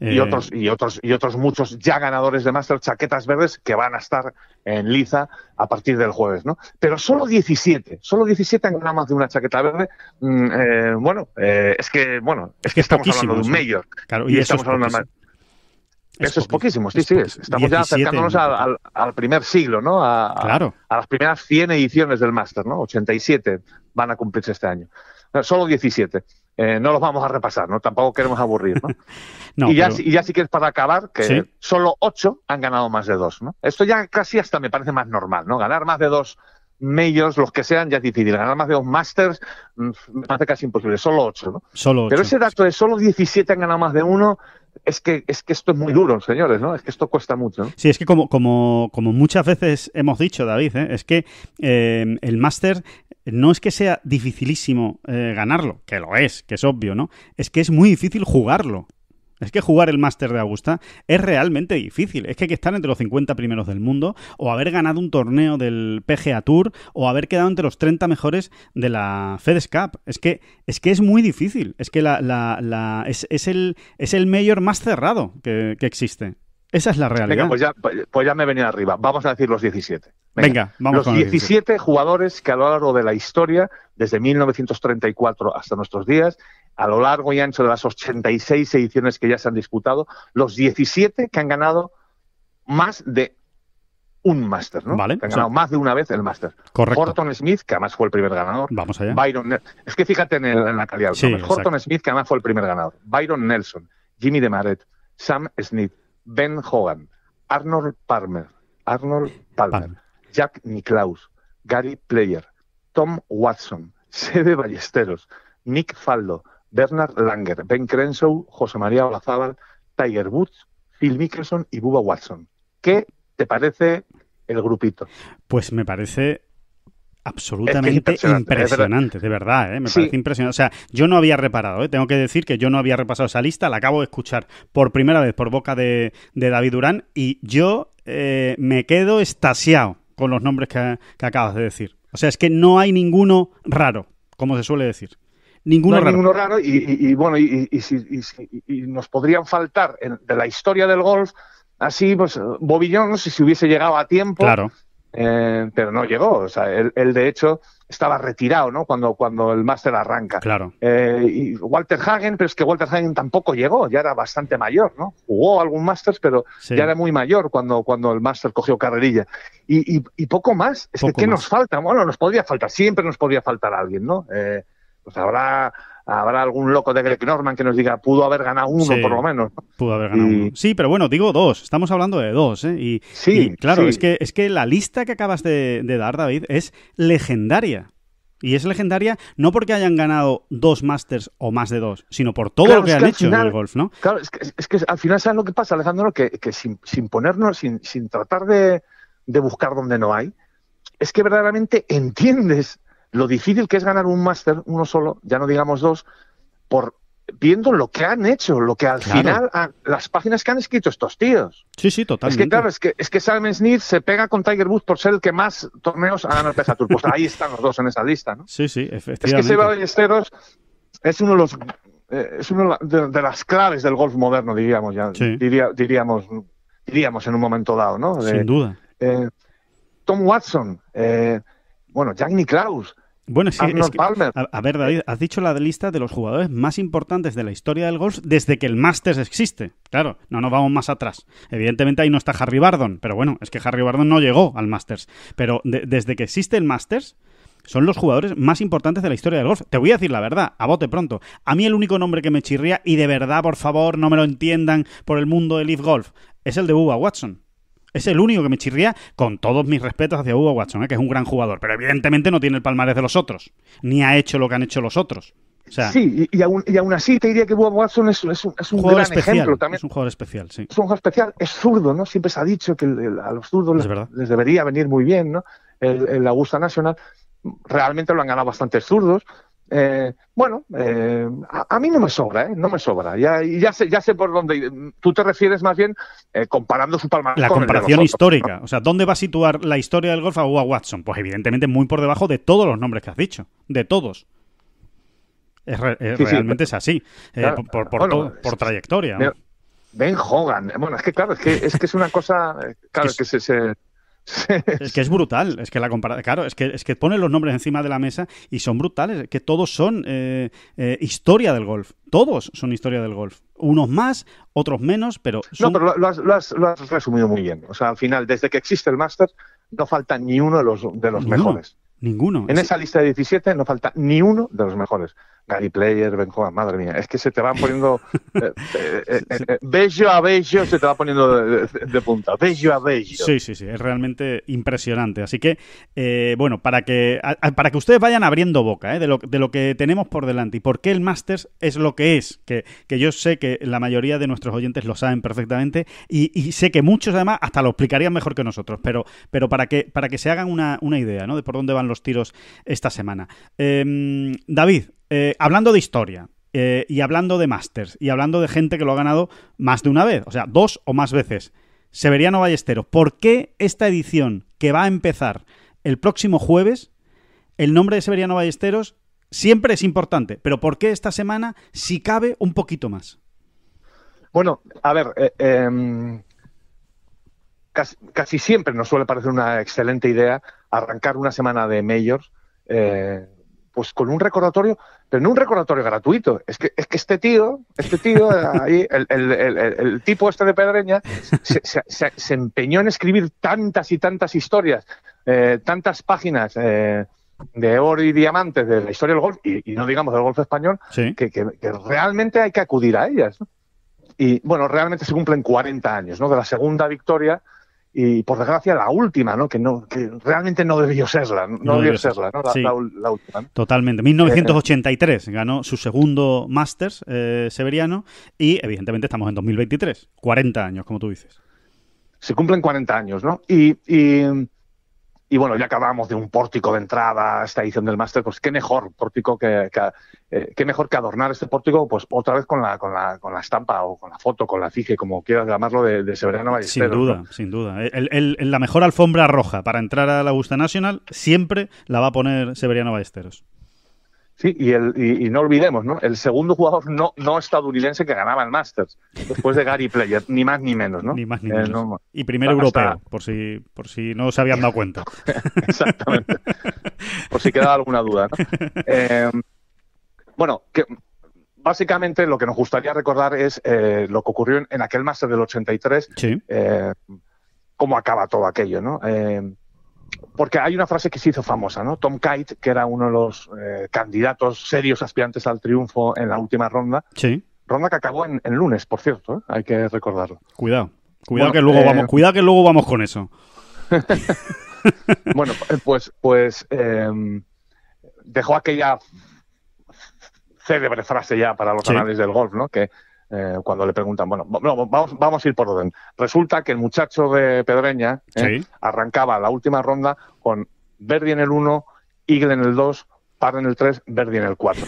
Y, eh, otros, y, otros, y otros muchos ya ganadores de Master Chaquetas Verdes que van a estar en Liza a partir del jueves, ¿no? Pero solo 17, solo 17 han ganado más de una chaqueta verde. Mm, eh, bueno, eh, es que, bueno, es, que estamos hablando de un mayor. Claro, y, eso estamos es hablando eso es poquísimo, sí, sí. Estamos ya acercándonos al, primer siglo, ¿no? A, las primeras 100 ediciones del máster, ¿no? 87 van a cumplirse este año. solo 17. Eh, no los vamos a repasar, ¿no? Tampoco queremos aburrir, ¿no? *laughs* y, ya, si quieres ya, para acabar, que solo ocho han ganado más de dos, ¿no? Esto ya casi hasta me parece más normal, ¿no? Ganar más de dos medios los que sean, ya es difícil. Ganar más de dos masters mm, me parece casi imposible, solo ocho, ¿no? Solo Pero ese dato de solo 17 han ganado más de uno, es que, es que esto es muy duro, señores, ¿no? Es que esto cuesta mucho. ¿no? Sí, es que como, como, como muchas veces hemos dicho, David, ¿eh? es que eh, el máster no es que sea dificilísimo eh, ganarlo, que lo es, que es obvio, ¿no? Es que es muy difícil jugarlo. Es que jugar el máster de Augusta es realmente difícil. Es que hay que estar entre los 50 primeros del mundo, o haber ganado un torneo del PGA Tour, o haber quedado entre los 30 mejores de la FedEx Cup. Es que es, que es muy difícil. Es que la, es, el, es el mayor más cerrado que, existe. Esa es la realidad. pues ya, pues ya me he arriba. Vamos a decir los 17. Venga, vamos Los 17 jugadores que a lo largo de la historia, desde 1934 hasta nuestros días, a lo largo y ancho de las 86 ediciones que ya se han disputado, los 17 que han ganado más de un máster, ¿no? Vale. han ganado más de una vez el máster. Correcto. Horton Smith, que además fue el primer ganador. Vamos allá. Byron es que fíjate en, la calidad. Horton Smith, que además fue el primer ganador. Byron Nelson, Jimmy DeMaret, Sam Smith, Ben Hogan, Arnold Palmer, Arnold Palmer. Jack Nicklaus, Gary Player, Tom Watson, Sede Ballesteros, Nick Faldo, Bernard Langer, Ben Crenshaw, José María Olazábal, Tiger Woods, Phil Mickelson y Bubba Watson. ¿Qué te parece el grupito? Pues me parece absolutamente impresionante, de verdad, ¿eh? me parece impresionante. O sea, yo no había reparado, ¿eh? tengo que decir que yo no había repasado esa lista, la acabo de escuchar por primera vez por boca de, David Durán y yo eh, me quedo estasiado con los nombres que, acabas de decir. O sea, es que no hay ninguno raro, como se suele decir. Ninguno, raro. ninguno raro. y, bueno, y, nos podrían faltar de la historia del golf, así, pues, Bobillón, no sé si hubiese llegado a tiempo. Claro. Eh, pero no llegó. O sea, él de hecho, estaba retirado, ¿no? Cuando, cuando el máster arranca. Claro. Eh, y Walter Hagen, pero es que Walter Hagen tampoco llegó, ya era bastante mayor, ¿no? Jugó algún máster, pero ya era muy mayor cuando, cuando el máster cogió carrerilla. Y, poco más. Es que, ¿qué nos falta? Bueno, nos podría faltar, siempre nos podría faltar alguien, ¿no? Eh, pues habrá habrá algún loco de Greg Norman que nos diga, pudo haber ganado uno por lo menos. Pudo haber ganado uno. Sí, pero bueno, digo dos, estamos hablando de dos. ¿eh? Y, sí, claro, Es, que, es que la lista que acabas de, dar, David, es legendaria. Y es legendaria no porque hayan ganado dos Masters o más de dos, sino por todo lo que, han hecho en el golf, ¿no? Claro, es que, al final sabes lo que pasa, Alejandro, que, sin, ponernos, sin, tratar de, de, buscar donde no hay, es que verdaderamente entiendes lo difícil que es ganar un máster, uno solo, ya no digamos dos, por viendo lo que han hecho, lo que al final ah, las páginas que han escrito estos tíos. Sí, sí, totalmente. Es que claro, es que, es que Smith se pega con Tiger Woods por ser el que más torneos ha ganado el Pues ahí están los dos en esa lista, ¿no? Sí, sí, efectivamente. Es que Seba Ballesteros es uno de los eh, de, las claves del golf moderno, diríamos ya, diríamos, diríamos en un momento dado, ¿no? Sin duda. Eh, Tom Watson, eh, bueno, Jack Nicklaus, bueno, A, ver, David, has dicho la lista de los jugadores más importantes de la historia del golf desde que el Masters existe. Claro, no nos vamos más atrás. Evidentemente ahí no está Harry Bardon, pero bueno, es que Harry Bardon no llegó al Masters. Pero desde que existe el Masters, son los jugadores más importantes de la historia del golf. Te voy a decir la verdad, a bote pronto. A mí el único nombre que me chirría, y de verdad, por favor, no me lo entiendan por el mundo del Leaf Golf, es el de Bubba Watson. Es el único que me chirría con todos mis respetos hacia Hugo Watson, ¿eh? que es un gran jugador, pero evidentemente no tiene el palmarés de los otros, ni ha hecho lo que han hecho los otros. sí, y, aún, así te diría que Hugo Watson es, un, es jugador gran especial, ejemplo también. Es un jugador especial, sí. Es un jugador especial, es zurdo, ¿no? Siempre se ha dicho que a los zurdos les, debería venir muy bien, ¿no? El, el Augusta Nacional realmente lo han ganado bastantes zurdos, eh, bueno, eh, a, mí no me sobra, ¿eh? no me sobra. Ya, ya, sé, ya sé por dónde. Tú te refieres más bien eh, comparando su palma La comparación histórica. O sea, ¿dónde va a situar la historia del golf a Watson? Pues evidentemente muy por debajo de todos los nombres que has dicho. De todos. Es realmente es así. por, trayectoria. Ben Hogan. Bueno, es que claro, es que es, que es una cosa. *laughs* Claro, que, se es que es brutal, es que la comparación, claro, es que, es que ponen los nombres encima de la mesa y son brutales, que todos son eh, eh, historia del golf, todos son historia del golf, unos más, otros menos, pero... Son... No, pero lo has, resumido muy bien, o sea, al final, desde que existe el master no falta ni uno de los, de los mejores. Ninguno. En esa lista de 17 no falta ni uno de los mejores. Gary Player, madre mía, es que se te van poniendo *laughs* eh, eh, eh, bello a bello, se te va poniendo de, punta, bello a bello. Sí, sí, sí, es realmente impresionante. Así que, bueno, para que para que ustedes vayan abriendo boca de, lo, de lo que tenemos por delante y por qué el Masters es lo que es, que, yo sé que la mayoría de nuestros oyentes lo saben perfectamente y, sé que muchos además hasta lo explicarían mejor que nosotros, pero, pero para, que, para que se hagan una, una idea ¿no? de por dónde van los tiros esta semana. Em, David, eh, hablando de historia, eh, y hablando de Masters, y hablando de gente que lo ha ganado más de una vez, o sea, dos o más veces, Severiano Ballesteros, ¿por qué esta edición que va a empezar el próximo jueves, el nombre de Severiano Ballesteros siempre es importante, pero ¿por qué esta semana, si cabe, un poquito más? Bueno, a ver, eh, em, casi, siempre nos suele parecer una excelente idea arrancar una semana de majors pues con un recordatorio, pero no un recordatorio gratuito. Es que, es que este tío, este tío, *laughs* el, el, el, tipo este de Pedreña, se, empeñó en escribir tantas y tantas historias, eh, tantas páginas. Eh, de oro y diamantes de la historia del golf, y, no digamos del golf español, que, realmente hay que acudir a ellas. Y bueno, realmente se cumplen 40 años ¿no? de la segunda victoria y por desgracia la última, ¿no? Que no que realmente no debió serla, no, debió serla, ¿no? La, última. Totalmente. 1983 ganó su segundo Masters eh, severiano y evidentemente estamos en 2023, 40 años, como tú dices. Se cumplen 40 años, ¿no? y y bueno, ya acabamos de un pórtico de entrada a esta edición del máster, pues qué mejor pórtico que, eh, mejor que adornar este pórtico, pues otra vez con la, con la, con la estampa o con la foto, con la fije, como quieras llamarlo, de, Severiano Ballesteros. Sin duda, sin duda. la mejor alfombra roja para entrar a la Augusta Nacional siempre la va a poner Severiano Ballesteros. Sí, y, el, y, no olvidemos, ¿no? El segundo jugador no, no estadounidense que ganaba el Masters, después de Gary Player, ni más ni menos, ¿no? Ni más ni menos. y primero europeo, por, si, por si no se habían dado cuenta. *laughs* Exactamente. por si quedaba alguna duda, ¿no? Eh, bueno, que, básicamente lo que nos gustaría recordar es eh, lo que ocurrió en, aquel Masters del 83, eh, cómo acaba todo aquello, ¿no? porque hay una frase que se hizo famosa, ¿no? Tom Kite, que era uno de los eh, candidatos serios aspirantes al triunfo en la última ronda. Sí. Ronda que acabó en, el lunes, por cierto, ¿eh? hay que recordarlo. Cuidado, cuidado que luego eh, vamos, cuidado que luego vamos con eso. *laughs* bueno, pues, pues em, dejó aquella célebre frase ya para los canales del golf, ¿no? Que eh, cuando le preguntan, bueno, vamos, vamos a ir por orden. Resulta que el muchacho de Pedreña ¿eh? arrancaba la última ronda con Verdi en el 1, Igle en el 2, Par en el 3, Verdi en el 4.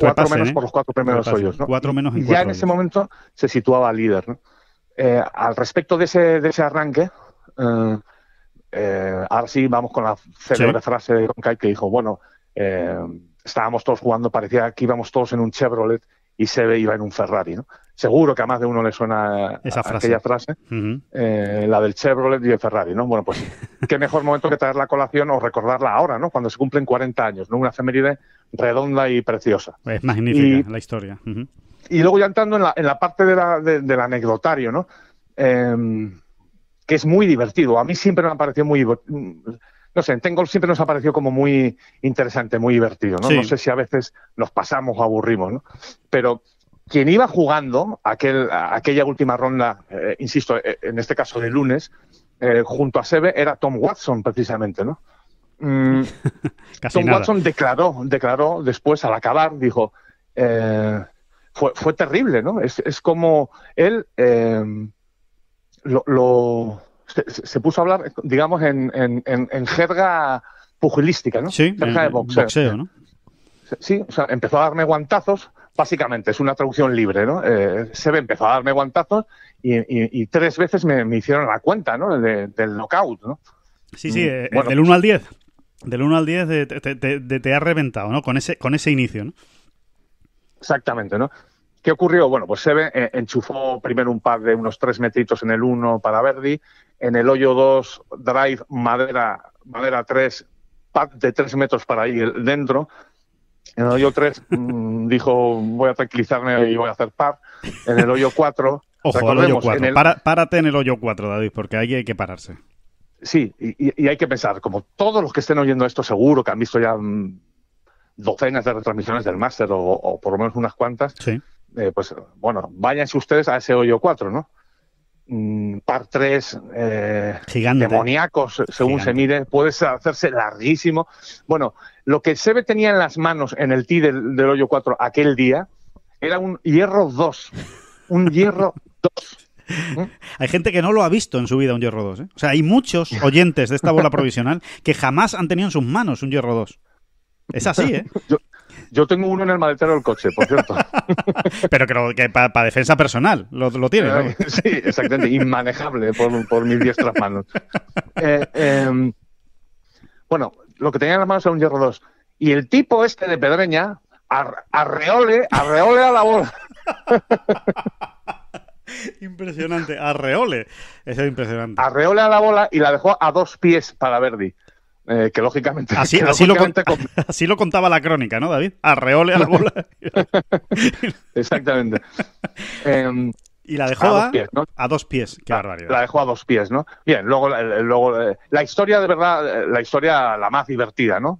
cuatro *laughs* eh, menos por los cuatro primeros hoyos. ¿no? Cuatro ya en ese momento se situaba líder. al respecto de ese, de ese arranque, ahora sí vamos con la célebre frase de que dijo, bueno, estábamos todos jugando, parecía que íbamos todos en un Chevrolet y se iba en un Ferrari, ¿no? Seguro que a más de uno le suena aquella frase, eh, la del Chevrolet y el Ferrari, ¿no? Bueno, pues *laughs* qué mejor momento que traer la colación o recordarla ahora, ¿no? Cuando se cumplen 40 años, ¿no? Una efeméride redonda y preciosa. Es magnífica la historia. Y luego ya entrando en la, en la parte del anecdotario, ¿no? Em, que es muy divertido. A mí siempre me ha parecido muy no sé, en Tengol siempre nos ha parecido como muy interesante, muy divertido, ¿no? sé si a veces nos pasamos o aburrimos, ¿no? Pero quien iba jugando aquel, aquella última ronda, eh, insisto, eh, en este caso de lunes, eh, junto a Seve era Tom Watson, precisamente, ¿no? Mm, *laughs* Tom Watson declaró, declaró después al acabar, dijo, fue, terrible, ¿no? Es, como él lo se, puso a hablar, digamos, en, en, en, jerga pugilística, ¿no? Sí, jerga de boxeo. ¿no? Sí, o sea, empezó a darme guantazos, básicamente, es una traducción libre, ¿no? Eh, se ve, empezó a darme guantazos y, tres veces me, hicieron la cuenta, ¿no? del knockout, ¿no? Sí, sí, mm. eh, del 1 al 10. Del 1 al 10 eh, te, ha reventado, ¿no? Con ese, con ese inicio, ¿no? Exactamente, ¿no? ¿Qué ocurrió? Bueno, pues ve eh, enchufó primero un par de unos tres metritos en el 1 para Verdi, en el hoyo 2, drive, madera, madera 3, pad de 3 metros para ir dentro. En el hoyo 3 *laughs* mm, dijo, voy a tranquilizarme y voy a hacer par. En el hoyo 4... *laughs* Ojo, Para, párate en el hoyo 4, David, porque ahí hay que pararse. Sí, y, hay que pensar, como todos los que estén oyendo esto seguro, que han visto ya mm, docenas de retransmisiones del máster o, o, por lo menos unas cuantas, sí. Eh, pues bueno, váyanse ustedes a ese hoyo 4, ¿no? Mm, par 3 eh, demoníacos, eh, según se mire, puede hacerse larguísimo. Bueno, lo que Seve tenía en las manos en el tee del, hoyo 4 aquel día era un hierro 2, un hierro 2. ¿eh? *laughs* Hay gente que no lo ha visto en su vida un hierro 2. O sea, hay muchos oyentes de esta bola provisional *laughs* que jamás han tenido en sus manos un hierro 2. Es así, ¿eh? Yo tengo uno en el maletero del coche, por cierto. *laughs* Pero creo que para defensa personal lo, tiene, ¿no? Sí, exactamente. Inmanejable por, mis diestras manos. Eh, em, bueno, lo que tenía en las manos era un hierro 2. Y el tipo este de Pedreña arreole, arreole a la bola. *laughs* Impresionante, arreole. Eso es impresionante. Arreole a la bola y la dejó a dos pies para Verdi. Eh, que lógicamente. *laughs* *laughs* Así, lo contaba la crónica, ¿no, David? Arreole a la bola. *laughs* Exactamente. Eh, em, y la dejó a, dos pies, ¿no? a dos pies. Qué la, ah, barbaridad. La dejó a dos pies, ¿no? Bien, luego, eh, luego la historia de verdad, la historia la más divertida, ¿no?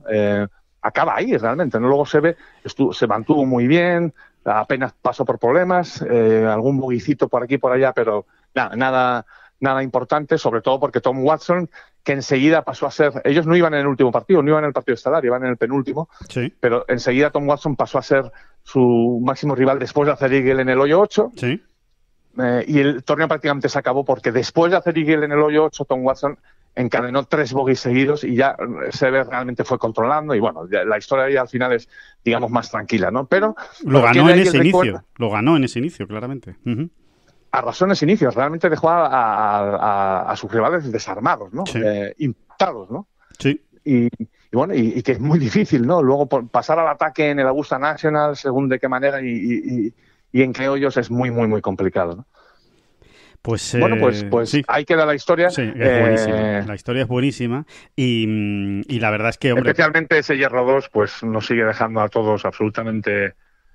acaba ahí realmente, ¿no? Luego se ve, estuvo, se mantuvo muy bien, apenas pasó por problemas, algún buguicito por aquí por allá, pero nada, nada nada importante, sobre todo porque Tom Watson, que enseguida pasó a ser, ellos no iban en el último partido, no iban en el partido estelar, iban en el penúltimo, sí. pero enseguida Tom Watson pasó a ser su máximo rival después de hacer Eagle en el hoyo 8. Sí. Eh, y el torneo prácticamente se acabó porque después de hacer Eagle en el hoyo 8, Tom Watson encadenó tres bogies seguidos y ya eh, Sever realmente fue controlando y bueno, la historia ya al final es, digamos, más tranquila, ¿no? Pero... Lo ganó en ese inicio, lo ganó en ese inicio, claramente. A razones inicios, realmente dejó a, sus rivales desarmados, ¿no? Eh, impactados, ¿no? Sí. Y, bueno, y, que es muy difícil, ¿no? Luego pasar al ataque en el Augusta National, según de qué manera y, en qué hoyos es muy, muy, muy complicado, ¿no? Pues, bueno, pues, eh, pues sí. ahí queda la historia. Sí, es buenísima. Eh, la historia es buenísima. Y, la verdad es que. Especialmente ese Hierro 2, pues nos sigue dejando a todos absolutamente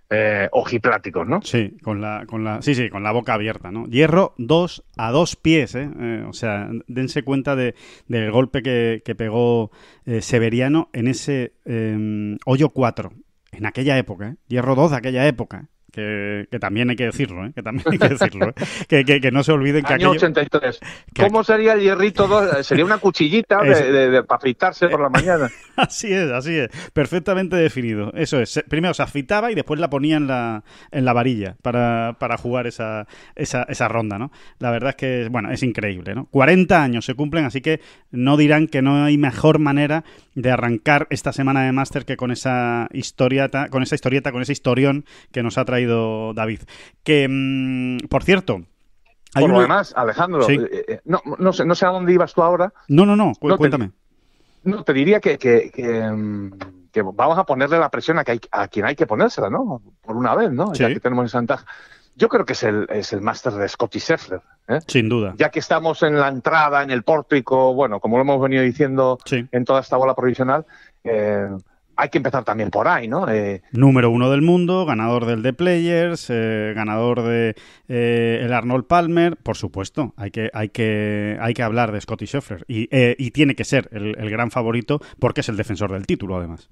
eh, ojipláticos, ¿no? Sí, con la, con la, sí, sí, con la boca abierta, ¿no? Hierro dos a dos pies, ¿eh? eh o sea, dense cuenta de, del golpe que, pegó eh, Severiano en ese em, hoyo 4, en aquella época, ¿eh? Hierro 2 de aquella época, que, también hay que decirlo, ¿eh? que también hay que decirlo, ¿eh? que, no se olviden que Año 83. ¿Cómo sería el hierrito? Dos? *laughs* Sería una cuchillita de, para fritarse por la mañana. *laughs* así es, así es. Perfectamente definido. Eso es. Primero se afitaba y después la ponía en la, en la varilla para, para jugar esa, esa, esa, ronda, ¿no? La verdad es que, bueno, es increíble, ¿no? 40 años se cumplen, así que no dirán que no hay mejor manera de arrancar esta semana de máster que con esa historieta, con esa historieta, con ese historión que nos ha traído David. Que, mm, por cierto, por Alejandro, eh, eh, no, sé, no a dónde ibas tú ahora. No, no, no, cuéntame. no, te diría mm, que, vamos a ponerle la presión a, que a quien hay que ponérsela, ¿no? Por una vez, ¿no? Ya que tenemos esa ventaja. Yo creo que es el, es el máster de Scotty Scheffler. ¿eh? Sin duda. Ya que estamos en la entrada, en el pórtico, bueno, como lo hemos venido diciendo en toda esta bola provisional, eh, hay que empezar también por ahí, ¿no? Eh, Número uno del mundo, ganador del The Players, eh, ganador de eh, el Arnold Palmer, por supuesto, hay que, hay que, hay que hablar de Scotty Scheffler y, y, tiene que ser el, gran favorito porque es el defensor del título, además.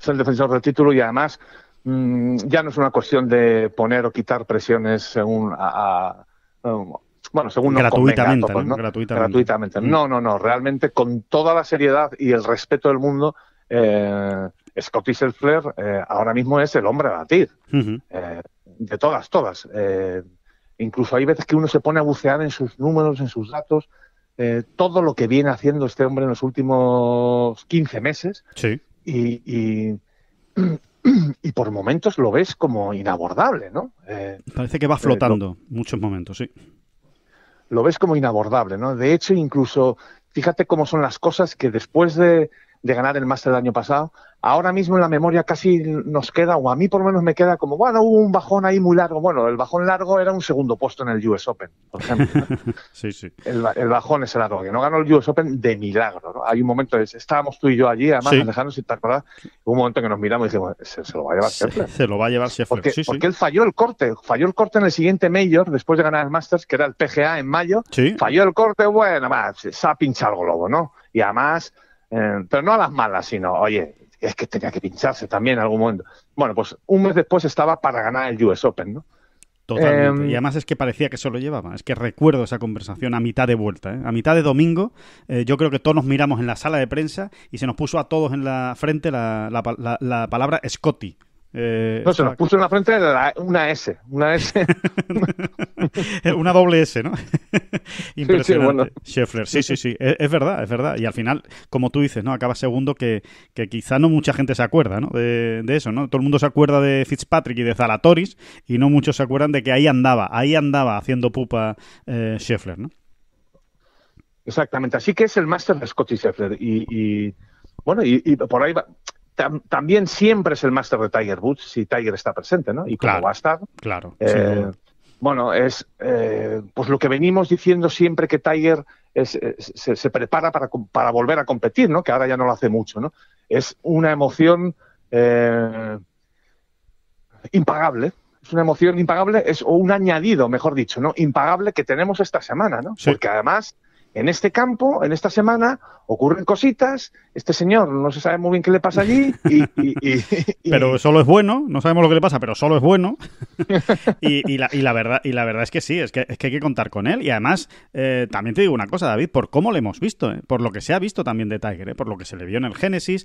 Es el defensor del título y además mm, ya no es una cuestión de poner o quitar presiones según bueno, según gratuitamente, ¿no? gratuitamente. No, no, no, realmente con toda la seriedad y el respeto del mundo eh, Scotty Selfler eh, ahora mismo es el hombre a batir. Eh, de todas, todas. Eh, incluso hay veces que uno se pone a bucear en sus números, en sus datos, todo lo que viene haciendo este hombre en los últimos 15 meses. Sí. Y, *clears throat* y, por momentos lo ves como inabordable, ¿no? Parece que va flotando muchos momentos, sí. Lo ves como inabordable, ¿no? De hecho, incluso, fíjate cómo son las cosas que después de de ganar el máster del año pasado. Ahora mismo en la memoria casi nos queda, o a mí por lo menos me queda como, bueno, hubo un bajón ahí muy largo. Bueno, el bajón largo era un segundo puesto en el US Open, por ejemplo. *laughs* sí, sí. El, bajón es el largo, que no ganó el US Open de milagro. ¿no? Hay un momento, estábamos tú y yo allí, además, sí. Alejandro, si te un momento que nos miramos y dijimos, se, lo va a llevar Se, lo va a llevar porque, porque él falló el corte, falló el corte en el siguiente Major, después de ganar el Masters, que era el PGA en mayo. Falló el corte, bueno, más, se ha pinchado el globo, ¿no? Y además eh, pero no a las malas, sino, oye, es que tenía que pincharse también en algún momento. Bueno, pues un mes después estaba para ganar el US Open, ¿no? Totalmente. Em, y además es que parecía que lo llevaba. Es que recuerdo esa conversación a mitad de vuelta, ¿eh? a mitad de domingo. Eh, yo creo que todos nos miramos en la sala de prensa y se nos puso a todos en la frente la, la, la, la palabra Scotty. Eh, no, se nos puso en la frente una S, una S. *laughs* una doble S, ¿no? Impresionante. *laughs* Sí, sí, Scheffler, sí, sí, sí, es, verdad, es verdad. Y al final, como tú dices, ¿no? Acaba segundo que, quizá no mucha gente se acuerda, ¿no? De, eso, ¿no? Todo el mundo se acuerda de Fitzpatrick y de Zalatoris y no muchos se acuerdan de que ahí andaba, ahí andaba haciendo pupa eh, Scheffler, ¿no? Exactamente, así que es el máster de Scotty Scheffler y, bueno, y por ahí va, también siempre es el máster de Tiger Woods si Tiger está presente, ¿no? Y como claro, va a estar. Claro. Eh, bueno, es eh, pues lo que venimos diciendo siempre que Tiger se, prepara para, volver a competir, ¿no? Que ahora ya no lo hace mucho, ¿no? Es una emoción eh, impagable. Es una emoción impagable, es o un añadido, mejor dicho, ¿no? Impagable que tenemos esta semana, ¿no? Porque además en este campo, en esta semana, ocurren cositas, este señor no se sabe muy bien qué le pasa allí pero *laughs* solo es bueno, no sabemos lo que le pasa, pero solo es bueno. *laughs* y, la, verdad, y la verdad es que sí, es que, hay que contar con él. Y además, eh, también te digo una cosa, David, por cómo le hemos visto, eh, por lo que se ha visto también de Tiger, eh, por lo que se le vio en el Génesis,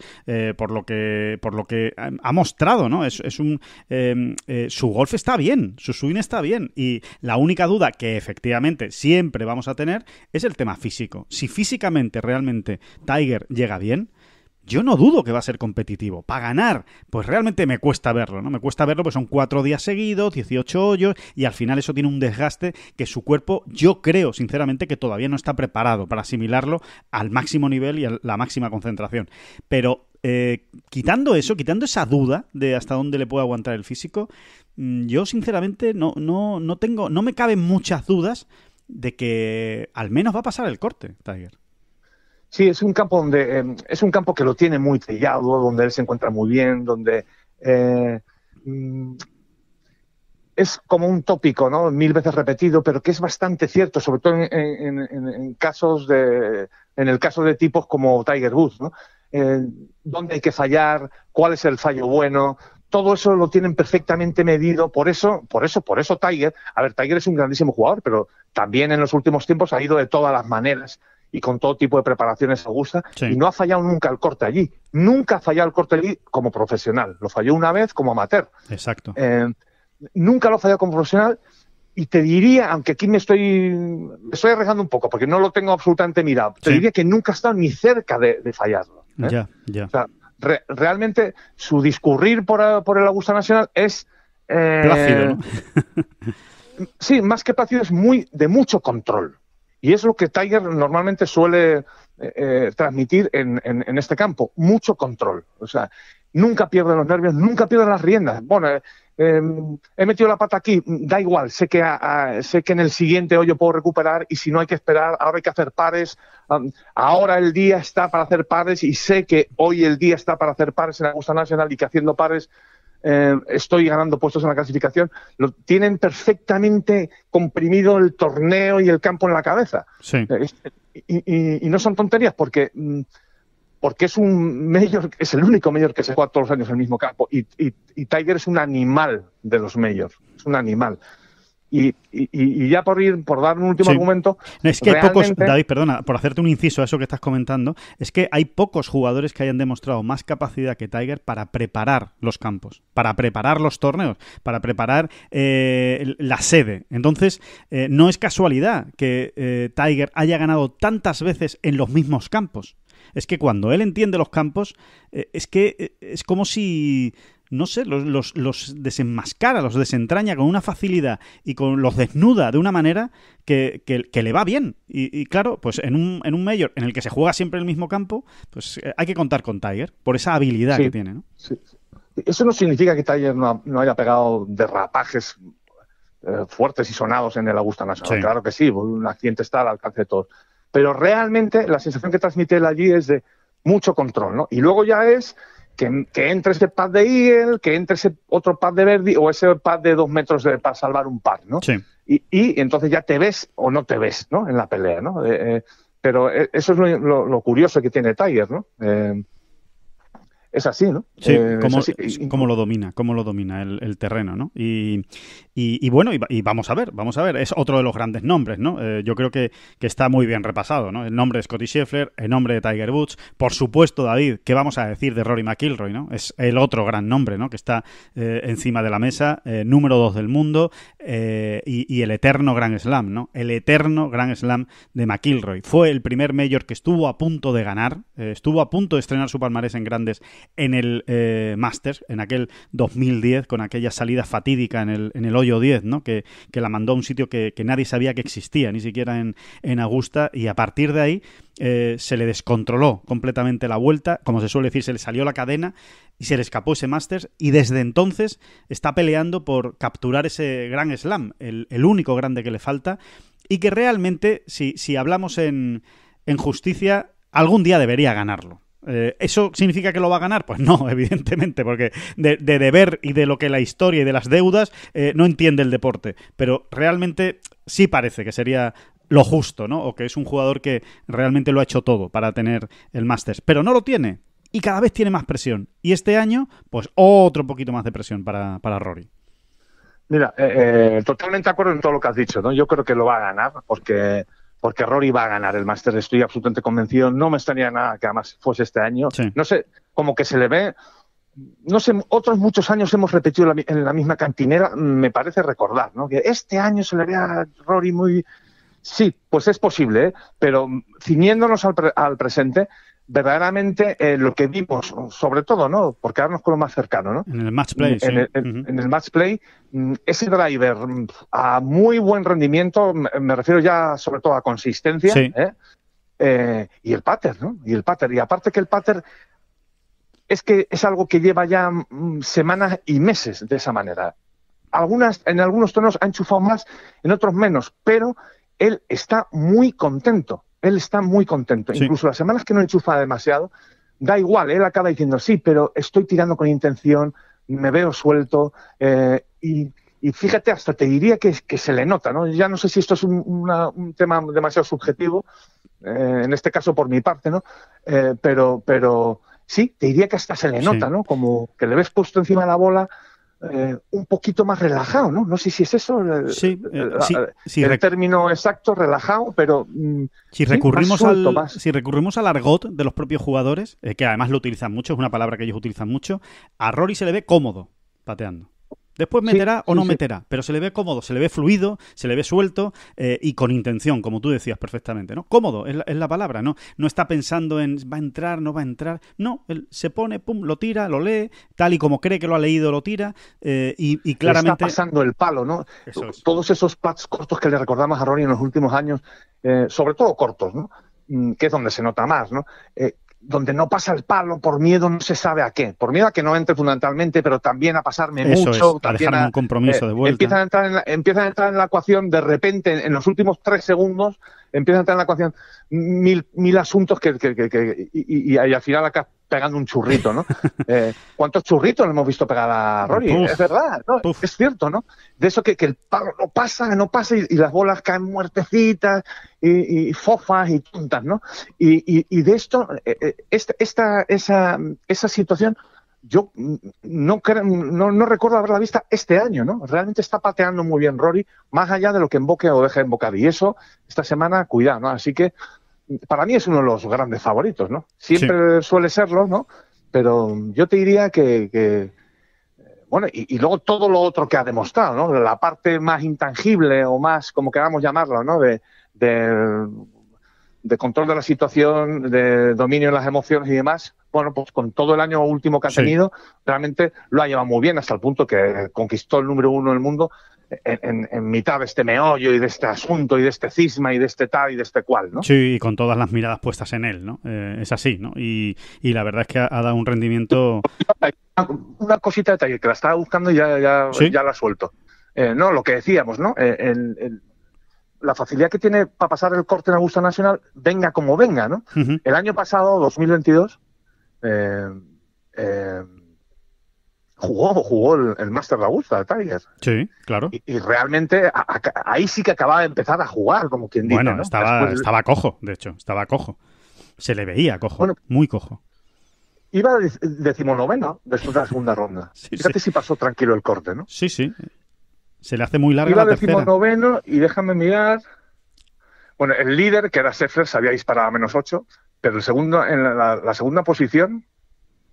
por, lo que, por lo que ha mostrado, ¿no? Es, es un... Em, su golf está bien, su swing está bien. Y la única duda que efectivamente siempre vamos a tener es el tema físico. Si físicamente realmente Tiger llega bien, yo no dudo que va a ser competitivo. Para ganar, pues realmente me cuesta verlo, ¿no? Me cuesta verlo, pues son cuatro días seguidos, 18 hoyos, y al final eso tiene un desgaste que su cuerpo, yo creo, sinceramente, que todavía no está preparado para asimilarlo al máximo nivel y a la máxima concentración. Pero eh, quitando eso, quitando esa duda de hasta dónde le puede aguantar el físico, mm, yo sinceramente no, no, no tengo, no me caben muchas dudas de que al menos va a pasar el corte, Tiger. Sí, es un campo donde em, es un campo que lo tiene muy trillado, donde él se encuentra muy bien, donde eh, mm, es como un tópico, ¿no? Mil veces repetido, pero que es bastante cierto, sobre todo en, casos de, en el caso de tipos como Tiger Woods, ¿no? Eh, dónde hay que fallar, cuál es el fallo bueno, todo eso lo tienen perfectamente medido, por eso, por eso, por eso Tiger, a ver, Tiger es un grandísimo jugador, pero también en los últimos tiempos ha ido de todas las maneras y con todo tipo de preparaciones a gusta y no ha fallado nunca el corte allí, nunca ha fallado el corte allí como profesional, lo falló una vez como amateur. Exacto. Eh, nunca lo ha fallado como profesional y te diría, aunque aquí me estoy, me estoy arriesgando un poco porque no lo tengo absolutamente mirado, te diría que nunca ha estado ni cerca de, fallarlo. ¿eh? Ya, ya realmente su discurrir por, el Augusta Nacional es... Eh, plácido, *laughs* sí, más que plácido, es muy de mucho control. Y es lo que Tiger normalmente suele, eh, eh, transmitir en, este campo. Mucho control. O sea, nunca pierden los nervios, nunca pierden las riendas. Bueno, eh, em, he metido la pata aquí, da igual, sé que, sé que en el siguiente hoyo puedo recuperar y si no hay que esperar, ahora hay que hacer pares. ahora el día está para hacer pares y sé que hoy el día está para hacer pares en la Augusta Nacional y que haciendo pares eh, estoy ganando puestos en la clasificación, lo tienen perfectamente comprimido el torneo y el campo en la cabeza. Eh, y, no son tonterías porque, mm, porque es un mayor, es el único mayor que se juega todos los años en el mismo campo. Y, y Tiger es un animal de los mayores, es un animal. Y, ya por ir, por dar un último argumento. es que hay pocos, David, perdona, por hacerte un inciso a eso que estás comentando, es que hay pocos jugadores que hayan demostrado más capacidad que Tiger para preparar los campos, para preparar los torneos, para preparar eh, la sede. Entonces, eh, no es casualidad que eh, Tiger haya ganado tantas veces en los mismos campos. Es que cuando él entiende los campos, es que es como si no sé, los, desenmascara, los desentraña con una facilidad y con los desnuda de una manera que, que, le va bien. Y, claro, pues en un, en un en el que se juega siempre el mismo campo, pues eh, hay que contar con Tiger por esa habilidad que tiene. ¿no? Eso no significa que Tiger no, haya pegado derrapajes eh, fuertes y sonados en el Augusta Nacional. Claro que sí, un accidente está al alcance de todos. Pero realmente la sensación que transmite él allí es de mucho control, ¿no? Y luego ya es que, entre ese pad de Eagle, que entre ese otro pad de Verdi o ese pad de dos metros para salvar un pad, ¿no? Sí. Y, entonces ya te ves o no te ves, ¿no? En la pelea, ¿no? Eh, eh, pero eh, eso es lo, curioso que tiene Tiger, ¿no? es así, ¿no? Sí, eh, cómo, lo domina, cómo lo domina el, terreno, ¿no? Y, bueno, y, vamos a ver, vamos a ver, es otro de los grandes nombres, ¿no? Eh, yo creo que, está muy bien repasado, ¿no? El nombre de Scotty Scheffler, el nombre de Tiger Woods, por supuesto, David, ¿qué vamos a decir de Rory McIlroy, ¿no? Es el otro gran nombre, ¿no? Que está eh, encima de la mesa, número dos del mundo y, el eterno Grand Slam, ¿no? El eterno Grand Slam de McIlroy. Fue el primer mayor que estuvo a punto de ganar, estuvo a punto de estrenar su palmarés en grandes en el eh, Masters, en aquel 2010, con aquella salida fatídica en el, hoyo 10, ¿no? Que, la mandó a un sitio que, nadie sabía que existía, ni siquiera en, Augusta, y a partir de ahí eh, se le descontroló completamente la vuelta, como se suele decir, se le salió la cadena y se le escapó ese Masters, y desde entonces está peleando por capturar ese gran slam, el, único grande que le falta, y que realmente, si, hablamos en justicia, algún día debería ganarlo eh, ¿Eso significa que lo va a ganar? Pues no, *laughs* evidentemente, porque de, deber y de lo que la historia y de las deudas eh, no entiende el deporte. Pero realmente sí parece que sería lo justo, ¿no? O que es un jugador que realmente lo ha hecho todo para tener el máster. Pero no lo tiene. Y cada vez tiene más presión. Y este año, pues otro poquito más de presión para, para Rory. Mira, eh, totalmente de acuerdo en todo lo que has dicho, ¿no? Yo creo que lo va a ganar, porque porque Rory va a ganar el máster, estoy absolutamente convencido. No me estaría nada que además fuese este año. No sé, como que se le ve. No sé, otros muchos años hemos repetido en la misma cantinera, me parece recordar, ¿no? Que este año se le ve a Rory muy. Sí, pues es posible, ¿eh? pero mm, ciñéndonos al, al presente, verdaderamente eh, lo que vimos, sobre todo, ¿no? Por quedarnos con lo más cercano, ¿no? En el match play. En, el, match play, mm, ese driver mm, a muy buen rendimiento, me refiero ya sobre todo a consistencia, ¿eh? Eh, y el pater, ¿no? Y el pater. Y aparte que el pater es que es algo que lleva ya mm, semanas y meses de esa manera. Algunas, en algunos tonos ha enchufado más, en otros menos, pero él está muy contento él está muy contento. Incluso las semanas que no enchufa demasiado, da igual, él acaba diciendo, sí, pero estoy tirando con intención, me veo suelto eh, y, y, fíjate, hasta te diría que, que, se le nota, ¿no? Ya no sé si esto es un, un tema demasiado subjetivo, eh, en este caso por mi parte, ¿no? Eh, pero, pero sí, te diría que hasta se le nota, ¿no? Como que le ves puesto encima de la bola, eh, un poquito más relajado, ¿no? No sé si es eso el, sí, eh, término exacto, relajado, pero mm, si recurrimos al si recurrimos al argot de los propios jugadores, eh, que además lo utilizan mucho, es una palabra que ellos utilizan mucho, a Rory se le ve cómodo pateando. Después meterá o no meterá, pero se le ve cómodo, se le ve fluido, se le ve suelto eh, y con intención, como tú decías perfectamente, ¿no? Cómodo es la, palabra, ¿no? No está pensando en va a entrar, no va a entrar. No, él se pone, pum, lo tira, lo lee, tal y como cree que lo ha leído, lo tira eh, y, claramente... Está pasando el palo, ¿no? Todos esos pads cortos que le recordamos a Ronnie en los últimos años, eh, sobre todo cortos, ¿no? Mm, que es donde se nota más, ¿no? donde no pasa el palo por miedo no se sabe a qué, por miedo a que no entre fundamentalmente, pero también a pasarme mucho, también un compromiso eh, de vuelta. Empiezan a, entrar en la, empiezan a entrar en la ecuación de repente, en, los últimos tres segundos, empiezan a entrar en la ecuación mil, mil asuntos que, y, y, y, al final acá pegando un churrito, ¿no? *laughs* Eh, ¿Cuántos churritos le hemos visto pegar a Rory? es verdad, ¿no? Es cierto, ¿no? De eso que, el palo no pasa, no pasa y, las bolas caen muertecitas y, fofas y tontas, ¿no? Y, de esto, eh, eh, esta, esta, esa, esa situación yo no, no, recuerdo haberla vista este año, ¿no? Realmente está pateando muy bien Rory, más allá de lo que emboque o deja en Y eso, esta semana, cuidado, ¿no? Así que para mí es uno de los grandes favoritos, ¿no? Siempre suele serlo, ¿no? Pero yo te diría que, eh, bueno, y, luego todo lo otro que ha demostrado, ¿no? La parte más intangible o más, como queramos llamarlo, ¿no? De, control de la situación, de dominio en las emociones y demás. Bueno, pues con todo el año último que ha tenido, realmente lo ha llevado muy bien hasta el punto que conquistó el número uno en el mundo en, mitad de este meollo y de este asunto y de este cisma y de este tal y de este cual, ¿no? Sí, y con todas las miradas puestas en él, ¿no? Eh, es así, ¿no? Y, la verdad es que ha, dado un rendimiento... *laughs* Una cosita de que la estaba buscando y ya, ya, ha suelto. Eh, no, lo que decíamos, ¿no? Eh, la facilidad que tiene para pasar el corte en Augusta Nacional, venga como venga, ¿no? El año pasado, 2022, eh, jugó, jugó el, el Master de Augusta, Tigers. Sí, claro. Y, realmente ahí sí que acababa de empezar a jugar, como quien dice. Bueno, estaba, estaba cojo, de hecho, estaba cojo. Se le veía cojo, muy cojo. Iba decimonoveno después de la segunda ronda. *laughs* Fíjate si pasó tranquilo el corte, ¿no? Sí, sí. Se le hace muy largo Iba la tercera. decimonoveno y déjame mirar. Bueno, el líder, que era Seffler, se había disparado a menos ocho, pero el segundo, en la segunda posición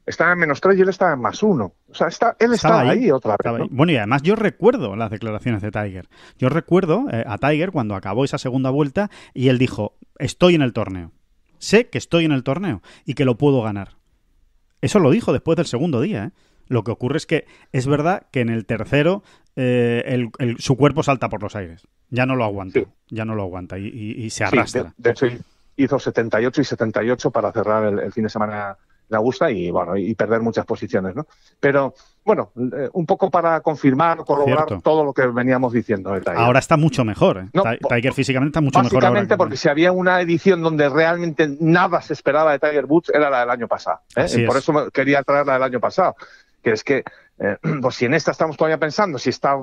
estaba en menos tres y él estaba en más uno. O sea, está, él estaba, ahí, otra vez. Bueno, y además yo recuerdo las declaraciones de Tiger. Yo recuerdo eh, a Tiger cuando acabó esa segunda vuelta y él dijo, estoy en el torneo. Sé que estoy en el torneo y que lo puedo ganar. Eso lo dijo después del segundo día. ¿eh? Lo que ocurre es que es verdad que en el tercero eh, su cuerpo salta por los aires. Ya no lo aguanta. Ya no lo aguanta y, se arrastra. de, hecho hizo 78 y 78 para cerrar el, el fin de semana me gusta y bueno y perder muchas posiciones no pero bueno eh, un poco para confirmar corroborar todo lo que veníamos diciendo de eh, Tiger. ahora está mucho mejor ¿eh? Tiger físicamente está mucho mejor básicamente porque si había una edición donde realmente nada se esperaba de Tiger Woods era la del año pasado y por eso quería traer la del año pasado que es que *clears throat* pues si en esta estamos todavía pensando si está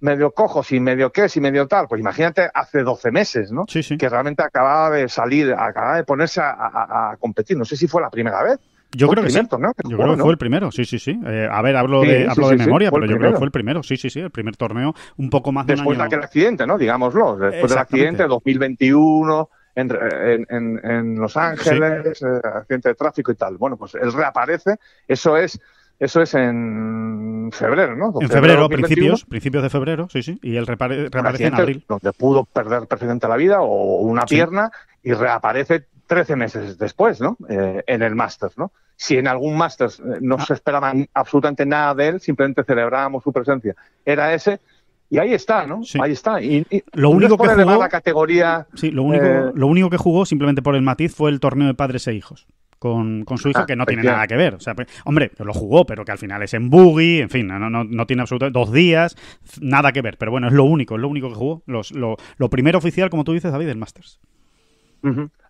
medio cojo, y medio qué, y medio tal, pues imagínate hace 12 meses, ¿no? Sí, sí. Que realmente acababa de salir, acababa de ponerse a, competir. No sé si fue la primera vez. Yo creo que sí. Torneo yo creo que fue el primero, sí, sí, sí. Eh, a ver, hablo de, hablo de memoria, pero yo creo que fue el primero, sí, sí, sí, el primer torneo, un poco más Después de, un año... aquel accidente, ¿no? Digámoslo, después del accidente, 2021, en, en, en Los Ángeles, eh, accidente de tráfico y tal. Bueno, pues él reaparece, eso es eso es en febrero, ¿no? En febrero, principios, principios de febrero, sí, sí. Y él reaparece en abril. Donde pudo perder perfectamente la vida o una pierna y reaparece 13 meses después, ¿no? Eh, en el Masters, ¿no? Si en algún Masters eh, no ah. se esperaba absolutamente nada de él, simplemente celebrábamos su presencia. Era ese, y ahí está, ¿no? Ahí está. Y, lo único que la categoría. Sí, lo único, eh, lo único que jugó, simplemente por el matiz, fue el torneo de padres e hijos con, su hijo, ah, que no tiene nada que ver. O sea, pues, hombre, pues lo jugó, pero que al final es en buggy, en fin, no, no, tiene absolutamente dos días, nada que ver. Pero bueno, es lo único, es lo único que jugó. Los, lo, primero oficial, como tú dices, David, el Masters.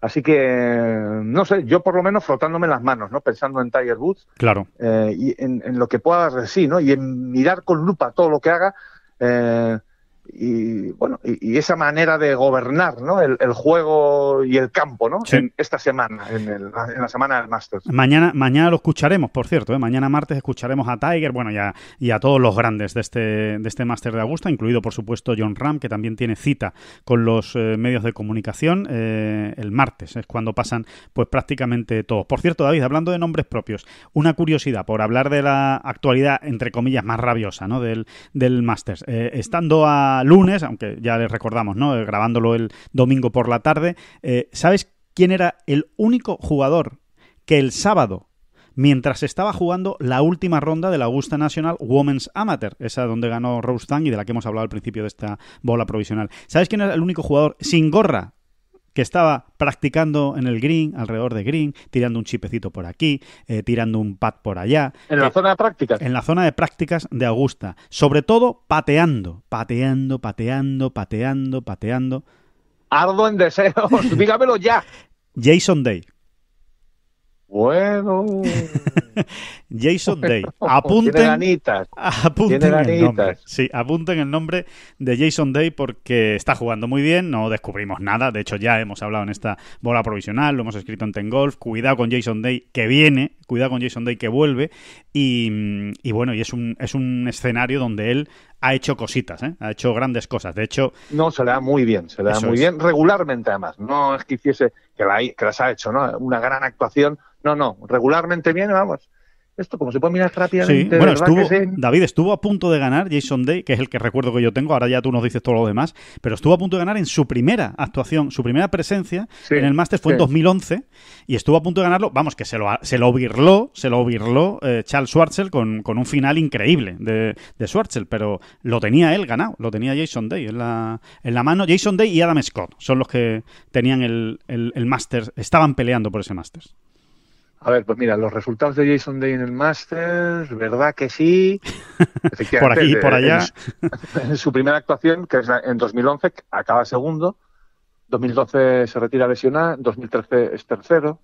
Así que, no sé, yo por lo menos frotándome las manos, ¿no? Pensando en Tiger Woods. Claro. Eh, y en, lo que pueda hacer, ¿no? Y en mirar con lupa todo lo que haga. Eh, y bueno y, esa manera de gobernar el, juego y el campo ¿no? En, esta semana en, la semana del Masters mañana mañana lo escucharemos por cierto ¿eh? mañana martes escucharemos a Tiger bueno ya y a todos los grandes de este de este Masters de Augusta incluido por supuesto John Ram que también tiene cita con los eh, medios de comunicación eh, el martes es cuando pasan pues prácticamente todos por cierto David hablando de nombres propios una curiosidad por hablar de la actualidad entre comillas más rabiosa ¿no? del del Masters eh, estando a lunes, aunque ya les recordamos, ¿no? Eh, grabándolo el domingo por la tarde. Eh, ¿Sabes quién era el único jugador que el sábado mientras estaba jugando la última ronda de la Augusta National Women's Amateur, esa donde ganó Rose Tang y de la que hemos hablado al principio de esta bola provisional. ¿Sabes quién era el único jugador sin gorra que estaba practicando en el green, alrededor de green, tirando un chipecito por aquí, eh, tirando un pat por allá. En la eh, zona de prácticas. En la zona de prácticas de Augusta. Sobre todo pateando, pateando, pateando, pateando, pateando. Ardo en deseos, *laughs* dígamelo ya. Jason Day. Bueno. *laughs* *laughs* Jason Day. Apunten, *laughs* apunten el nombre. apunten el nombre de Jason Day porque está jugando muy bien, no descubrimos nada. De hecho, ya hemos hablado en esta bola provisional, lo hemos escrito en Ten Golf. Cuidado con Jason Day que viene, cuidado con Jason Day que vuelve. Y, y bueno, y es un, es un escenario donde él ha hecho cositas, ¿eh? ha hecho grandes cosas. De hecho. No, se le da muy bien, se le da muy bien, regularmente además. No es que hiciese, que, la, que las ha hecho, ¿no? Una gran actuación. No, no, regularmente bien, vamos. Esto, como se puede mirar rápidamente. Sí. Bueno, David estuvo a punto de ganar Jason Day, que es el que recuerdo que yo tengo, ahora ya tú nos dices todo lo demás, pero estuvo a punto de ganar en su primera actuación, su primera presencia en el Masters fue en 2011 y estuvo a punto de ganarlo, vamos, que se lo, se lo birló, se lo eh, Charles Schwartzel con, un final increíble de, de pero lo tenía él ganado, lo tenía Jason Day en la, en la mano. Jason Day y Adam Scott son los que tenían el, el, el estaban peleando por ese Masters. A ver, pues mira, los resultados de Jason Day en el Masters, ¿verdad que sí? *laughs* por aquí, por allá. En, su primera actuación, que es en 2011, acaba segundo. 2012 se retira lesionado, 2013 es tercero,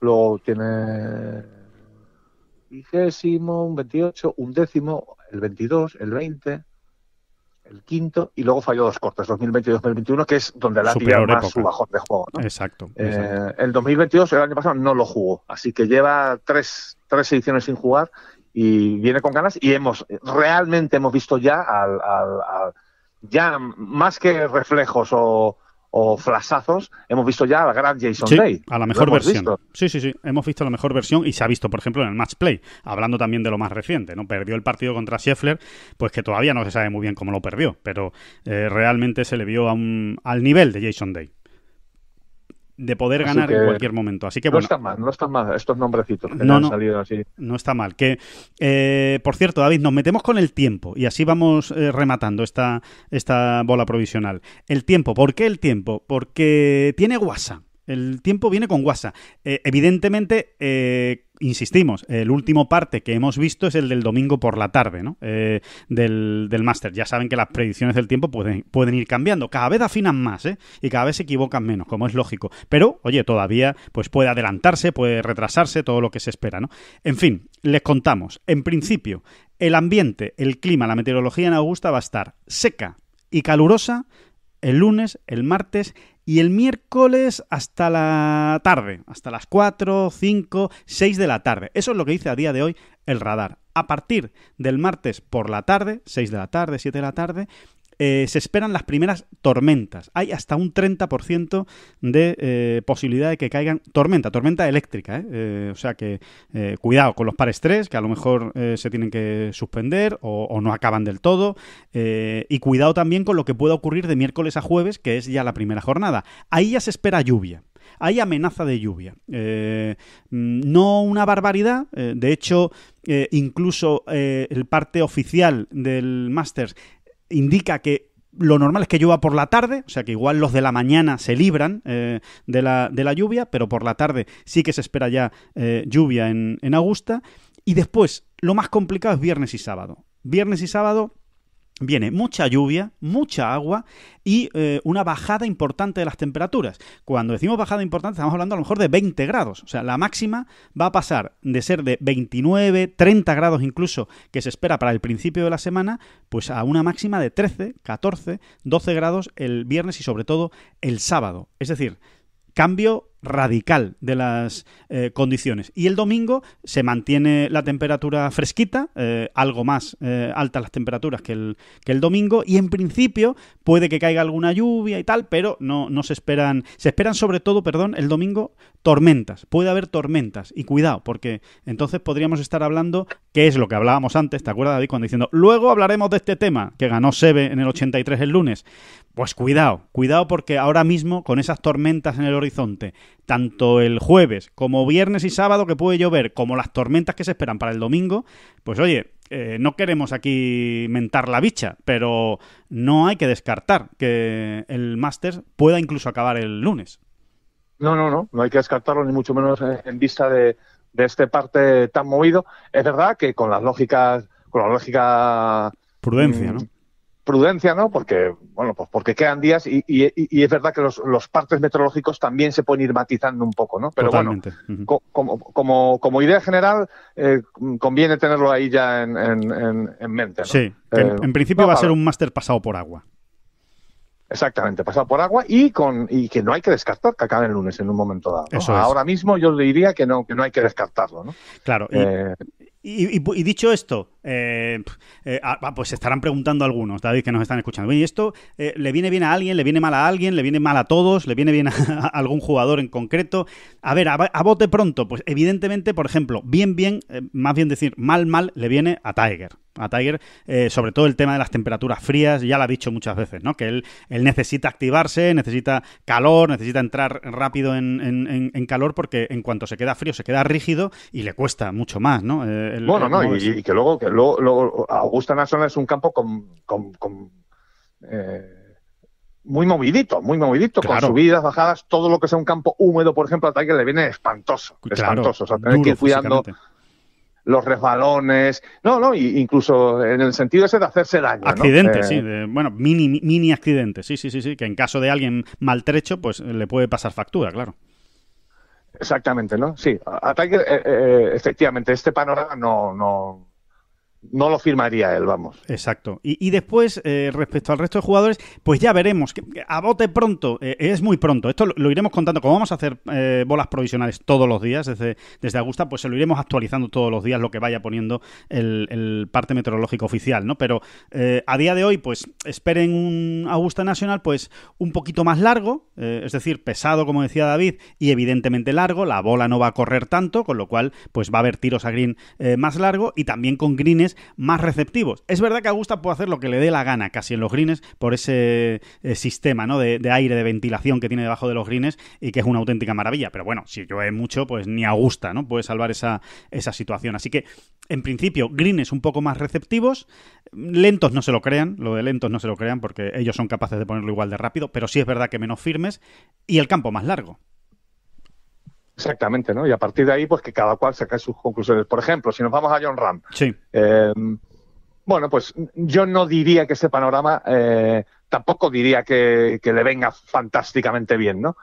luego tiene vigésimo, un 28, un décimo, el 22, el 20, el quinto, y luego falló dos cortes, 2020 y 2021, que es donde la tiene más su bajón de juego. Eh, exacto. el 2022, el año pasado, no lo jugó, así que lleva tres, tres ediciones sin jugar y viene con ganas y hemos realmente hemos visto ya ya más que reflejos o, o flasazos, hemos visto ya la gran Jason Day. A la mejor versión. Sí, sí, sí. Hemos visto la mejor versión y se ha visto, por ejemplo, en el match play. Hablando también de lo más reciente, ¿no? Perdió el partido contra Scheffler, pues que todavía no se sabe muy bien cómo lo perdió, pero eh, realmente se le vio a un, al nivel de Jason Day de poder ganar en cualquier momento. Así que no mal, no están mal estos nombrecitos que no, han salido así. No está mal. Que, eh, por cierto, David, nos metemos con el tiempo y así vamos eh, rematando esta, esta bola provisional. El tiempo, ¿por qué el tiempo? Porque tiene guasa. El tiempo viene con guasa. Eh, evidentemente, insistimos, el último parte que hemos visto es el del domingo por la tarde, ¿no? Eh, del, del máster. Ya saben que las predicciones del tiempo pueden, pueden ir cambiando. Cada vez afinan más, ¿eh? Y cada vez se equivocan menos, como es lógico. Pero, oye, todavía pues puede adelantarse, puede retrasarse, todo lo que se espera, ¿no? En fin, les contamos. En principio, el ambiente, el clima, la meteorología en Augusta va a estar seca y calurosa el lunes, el martes y el miércoles hasta la tarde, hasta las 4, 5, 6 de la tarde. Eso es lo que dice a día de hoy el radar. A partir del martes por la tarde, 6 de la tarde, 7 de la tarde, eh, se esperan las primeras tormentas. Hay hasta un 30% de eh, posibilidad de que caigan tormenta, tormenta eléctrica. ¿eh? o sea que cuidado con los pares tres, que a lo mejor se tienen que suspender o, no acaban del todo. y cuidado también con lo que pueda ocurrir de miércoles a jueves, que es ya la primera jornada. Ahí ya se espera lluvia hay amenaza de lluvia. Mm, no una barbaridad, de hecho, incluso el parte oficial del Masters indica que lo normal es que llueva por la tarde, o sea que igual los de la mañana se libran eh, de, la, de, la, lluvia, pero por la tarde sí que se espera ya eh, lluvia en, en Augusta. Y después, lo más complicado es viernes y sábado. Viernes y sábado viene mucha lluvia, mucha agua y eh, una bajada importante de las temperaturas. Cuando decimos bajada importante estamos hablando a lo mejor de 20 grados, o sea, la máxima va a pasar de ser de 29, 30 grados incluso que se espera para el principio de la semana, pues a una máxima de 13, 14, 12 grados el viernes y sobre todo el sábado. Es decir, cambio radical de las eh, condiciones. Y el domingo se mantiene la temperatura fresquita, eh, algo más alta eh, altas las temperaturas que el, el domingo, y en principio puede que caiga alguna lluvia y tal, pero no, no se esperan, se esperan sobre todo, perdón, el domingo tormentas, puede haber tormentas, y cuidado, porque entonces podríamos estar hablando, que es lo que hablábamos antes, ¿te acuerdas David? Cuando diciendo, luego hablaremos de este tema, que ganó Seve en el 83 el lunes, pues cuidado, cuidado porque ahora mismo con esas tormentas en el horizonte, tanto el jueves como viernes y sábado que puede llover, como las tormentas que se esperan para el domingo, pues oye, eh, no queremos aquí mentar la bicha, pero no hay que descartar que el máster pueda incluso acabar el lunes. No, no, no, no hay que descartarlo, ni mucho menos en vista de, de este parte tan movido. Es verdad que con las lógicas, con la lógica... Prudencia, mm, ¿no? prudencia, ¿no? Porque, bueno, pues porque quedan días y, es verdad que los, partes meteorológicos también se pueden ir matizando un poco, ¿no? Pero bueno, como, como, como, idea general, eh, conviene tenerlo ahí ya en, en, en mente. ¿no? Sí, eh, en, principio va a ser un máster pasado por agua. Exactamente, pasado por agua y con y que no hay que descartar que acabe el lunes en un momento dado. Ahora mismo yo diría que no que no hay que descartarlo, ¿no? Claro. Eh, y, dicho esto, eh, eh, ah, pues se estarán preguntando algunos, David, que nos están escuchando. ¿Y esto eh, le viene bien a alguien? ¿Le viene mal a alguien? ¿Le viene mal a todos? ¿Le viene bien a, *laughs* algún jugador en concreto? A ver, a, a, bote pronto, pues evidentemente, por ejemplo, bien, bien, más bien decir mal, mal, le viene a Tiger a Tiger, eh, sobre todo el tema de las temperaturas frías, ya lo ha dicho muchas veces, ¿no? Que él, él necesita activarse, necesita calor, necesita entrar rápido en, calor, porque en cuanto se queda frío, se queda rígido y le cuesta mucho más, ¿no? Eh, bueno, no, y, que luego, que luego, Augusta es un campo con, con, eh, muy movidito, muy movidito, con subidas, bajadas, todo lo que sea un campo húmedo, por ejemplo, a Tiger le viene espantoso, espantoso. O sea, tener que cuidando los resbalones, no, no, incluso en el sentido ese de hacerse daño. Accidentes, eh, sí, bueno, mini, mini accidentes, sí, sí, sí, sí, que en caso de alguien maltrecho, pues le puede pasar factura, claro. Exactamente, ¿no? Sí, ataque, eh, eh, efectivamente, este panorama no, no, no lo firmaría él, vamos. Exacto. Y, después, eh, respecto al resto de jugadores, pues ya veremos. Que, a bote pronto, eh, es muy pronto. Esto lo, iremos contando. Como vamos a hacer eh, bolas provisionales todos los días desde, desde Augusta, pues se lo iremos actualizando todos los días lo que vaya poniendo el, parte meteorológico oficial, ¿no? Pero a día de hoy, pues esperen un Augusta Nacional, pues un poquito más largo, es decir, pesado, como decía David, y evidentemente largo. La bola no va a correr tanto, con lo cual, pues va a haber tiros a green más largo y también con greens más receptivos. Es verdad que Augusta puede hacer lo que le dé la gana casi en los greens por ese eh, sistema de, aire, de ventilación que tiene debajo de los greens y que es una auténtica maravilla. Pero bueno, si llueve mucho, pues ni Augusta ¿no? puede salvar esa, esa situación. Así que, en principio, greens un poco más receptivos. Lentos no se lo crean, lo de lentos no se lo crean porque ellos son capaces de ponerlo igual de rápido, pero sí es verdad que menos firmes y el campo más largo. Exactamente, ¿no? Y a partir de ahí, pues que cada cual saque sus conclusiones. Por ejemplo, si nos vamos a John Ram. Sí. Em, bueno, pues yo no diría que ese panorama, eh, tampoco diría que, le venga fantásticamente bien, ¿no?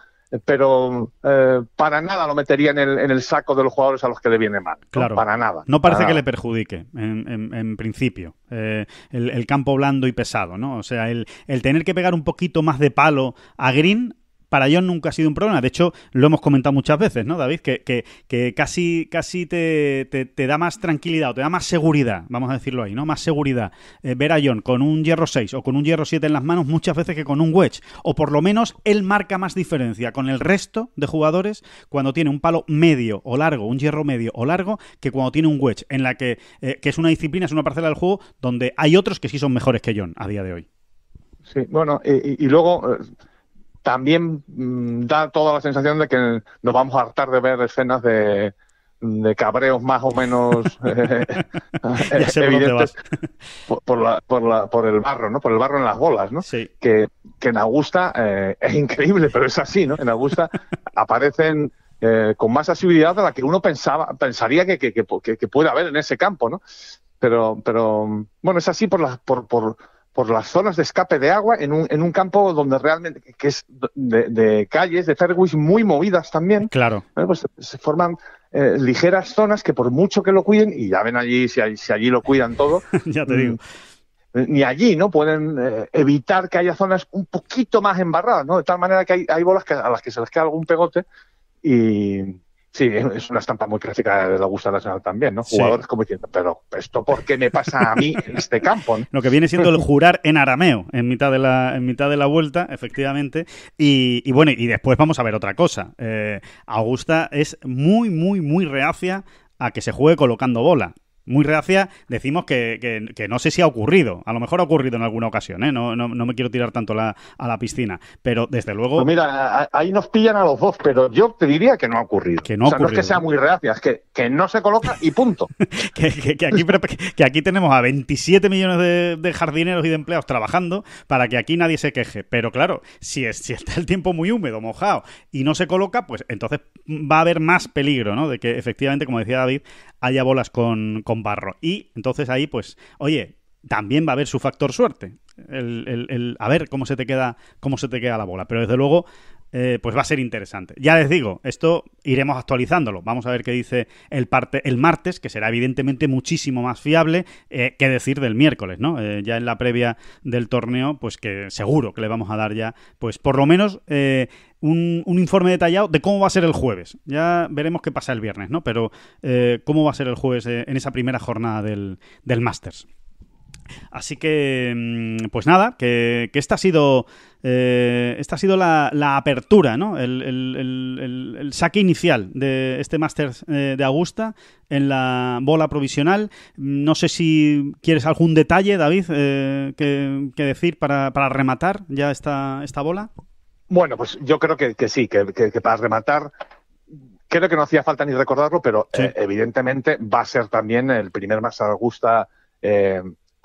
Pero eh, para nada lo metería en el, saco de los jugadores a los que le viene mal. Claro. Para nada. No parece que le perjudique, en, principio, eh, el, campo blando y pesado, ¿no? O sea, el, el tener que pegar un poquito más de palo a Green para John nunca ha sido un problema. De hecho, lo hemos comentado muchas veces, ¿no, David? Que, que, casi, casi te, te, da más tranquilidad o te da más seguridad, vamos a decirlo ahí, ¿no? Más seguridad. Eh, ver a John con un hierro 6 o con un hierro 7 en las manos muchas veces que con un wedge. O por lo menos él marca más diferencia con el resto de jugadores cuando tiene un palo medio o largo, un hierro medio o largo, que cuando tiene un wedge, en la que, eh, que es una disciplina, es una parcela del juego donde hay otros que sí son mejores que John a día de hoy. Sí, bueno, y, luego... Eh, también mm, da toda la sensación de que nos vamos a hartar de ver escenas de, de cabreos más o menos *laughs* eh, evidentes por, por, la, por, la, por, el barro, ¿no? Por el barro en las bolas, ¿no? Que, en Augusta eh, es increíble, pero es así, ¿no? En Augusta *laughs* aparecen eh, con más asiduidad de la que uno pensaba, pensaría que, que, que, puede haber en ese campo, ¿no? Pero, pero bueno, es así por, las por, por las zonas de escape de agua en un, en un campo donde realmente, que es de, calles, de fairways muy movidas también. Claro. pues se forman eh, ligeras zonas que por mucho que lo cuiden, y ya ven allí si, si allí lo cuidan todo. *laughs* ya te mm, Ni allí, ¿no? Pueden eh, evitar que haya zonas un poquito más embarradas, ¿no? De tal manera que hay, bolas a las que se les queda algún pegote y, Sí, es una estampa muy clásica de la Augusta Nacional también, ¿no? Jugadores como diciendo, pero ¿esto por qué me pasa a mí en este campo? *laughs* Lo que viene siendo el jurar en arameo en mitad de la, en mitad de la vuelta, efectivamente. Y, bueno, y después vamos a ver otra cosa. Eh, Augusta es muy, muy, muy reacia a que se juegue colocando bola muy reacia, decimos que, no sé si ha ocurrido. A lo mejor ha ocurrido en alguna ocasión, ¿eh? no, me quiero tirar tanto a la piscina. Pero desde luego. Pues mira, ahí nos pillan a los dos, pero yo te diría que no ha ocurrido. Que no, o sea, no es que sea muy reacia, es que, no se coloca y punto. *laughs* que, aquí, tenemos a 27 millones de, jardineros y de empleados trabajando para que aquí nadie se queje. Pero claro, si, es, si está el tiempo muy húmedo, mojado y no se coloca, pues entonces va a haber más peligro, ¿no? De que efectivamente, como decía David, haya bolas con, con barro. Y entonces ahí, pues, oye, también va a haber su factor suerte. El, el, el, a ver cómo se te queda cómo se te queda la bola pero desde luego eh, pues va a ser interesante. Ya les digo, esto iremos actualizándolo. Vamos a ver qué dice el, parte, el martes, que será evidentemente muchísimo más fiable eh, que decir del miércoles, ¿no? Eh, ya en la previa del torneo, pues que seguro que le vamos a dar ya, pues por lo menos... Un, informe detallado de cómo va a ser el jueves. Ya veremos qué pasa el viernes, ¿no? Pero cómo va a ser el jueves en esa primera jornada del, del Masters. Así que, mm, pues nada, que, esta ha sido, eh, esta ha sido la, apertura, ¿no? El, saque inicial de este máster eh, de Augusta en la bola provisional. No sé si quieres algún detalle, David, eh, que, decir para, rematar ya esta, esta bola. Bueno, pues yo creo que, sí, que, para rematar creo que no hacía falta ni recordarlo, pero evidentemente va a ser también el primer de Augusta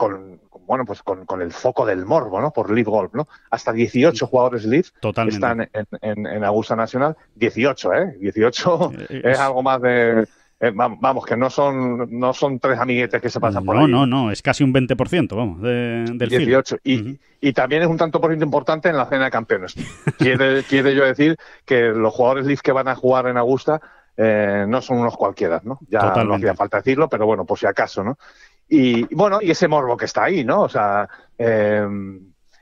con, bueno, pues con, con, el foco del morbo, ¿no? Por Lead Golf, ¿no? Hasta 18 jugadores live están en, en, Augusta Nacional. 18, ¿eh? 18 *laughs* eh, es, algo más de... Eh, vamos, que no son, no son tres amiguetes que se pasan por ahí. No, no, no, es casi un 20%, vamos, de, del 18. Y, y también es un tanto por ciento importante en la cena de campeones. Quiere, *laughs* quiere yo decir que los jugadores Leaf que van a jugar en Augusta eh, no son unos cualquiera, ¿no? Ya no hacía falta decirlo, pero bueno, por si acaso, ¿no? Y bueno, y ese morbo que está ahí, ¿no? O sea, eh,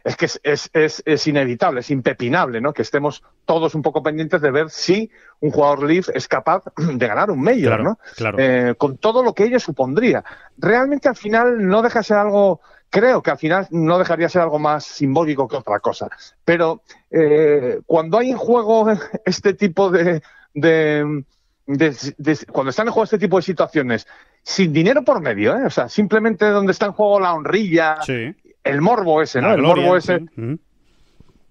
es que es, es, es, inevitable, es impepinable, ¿no? Que estemos todos un poco pendientes de ver si un jugador Leaf es capaz de ganar un mayor ¿no? Claro. Eh, con todo lo que ello supondría. Realmente al final no deja ser algo, creo que al final no dejaría ser algo más simbólico que otra cosa. Pero eh, cuando hay en juego este tipo de cuando están en juego este tipo de situaciones, sin dinero por medio, ¿eh? o sea, simplemente donde está en juego la honrilla, el morbo ese, el morbo ese.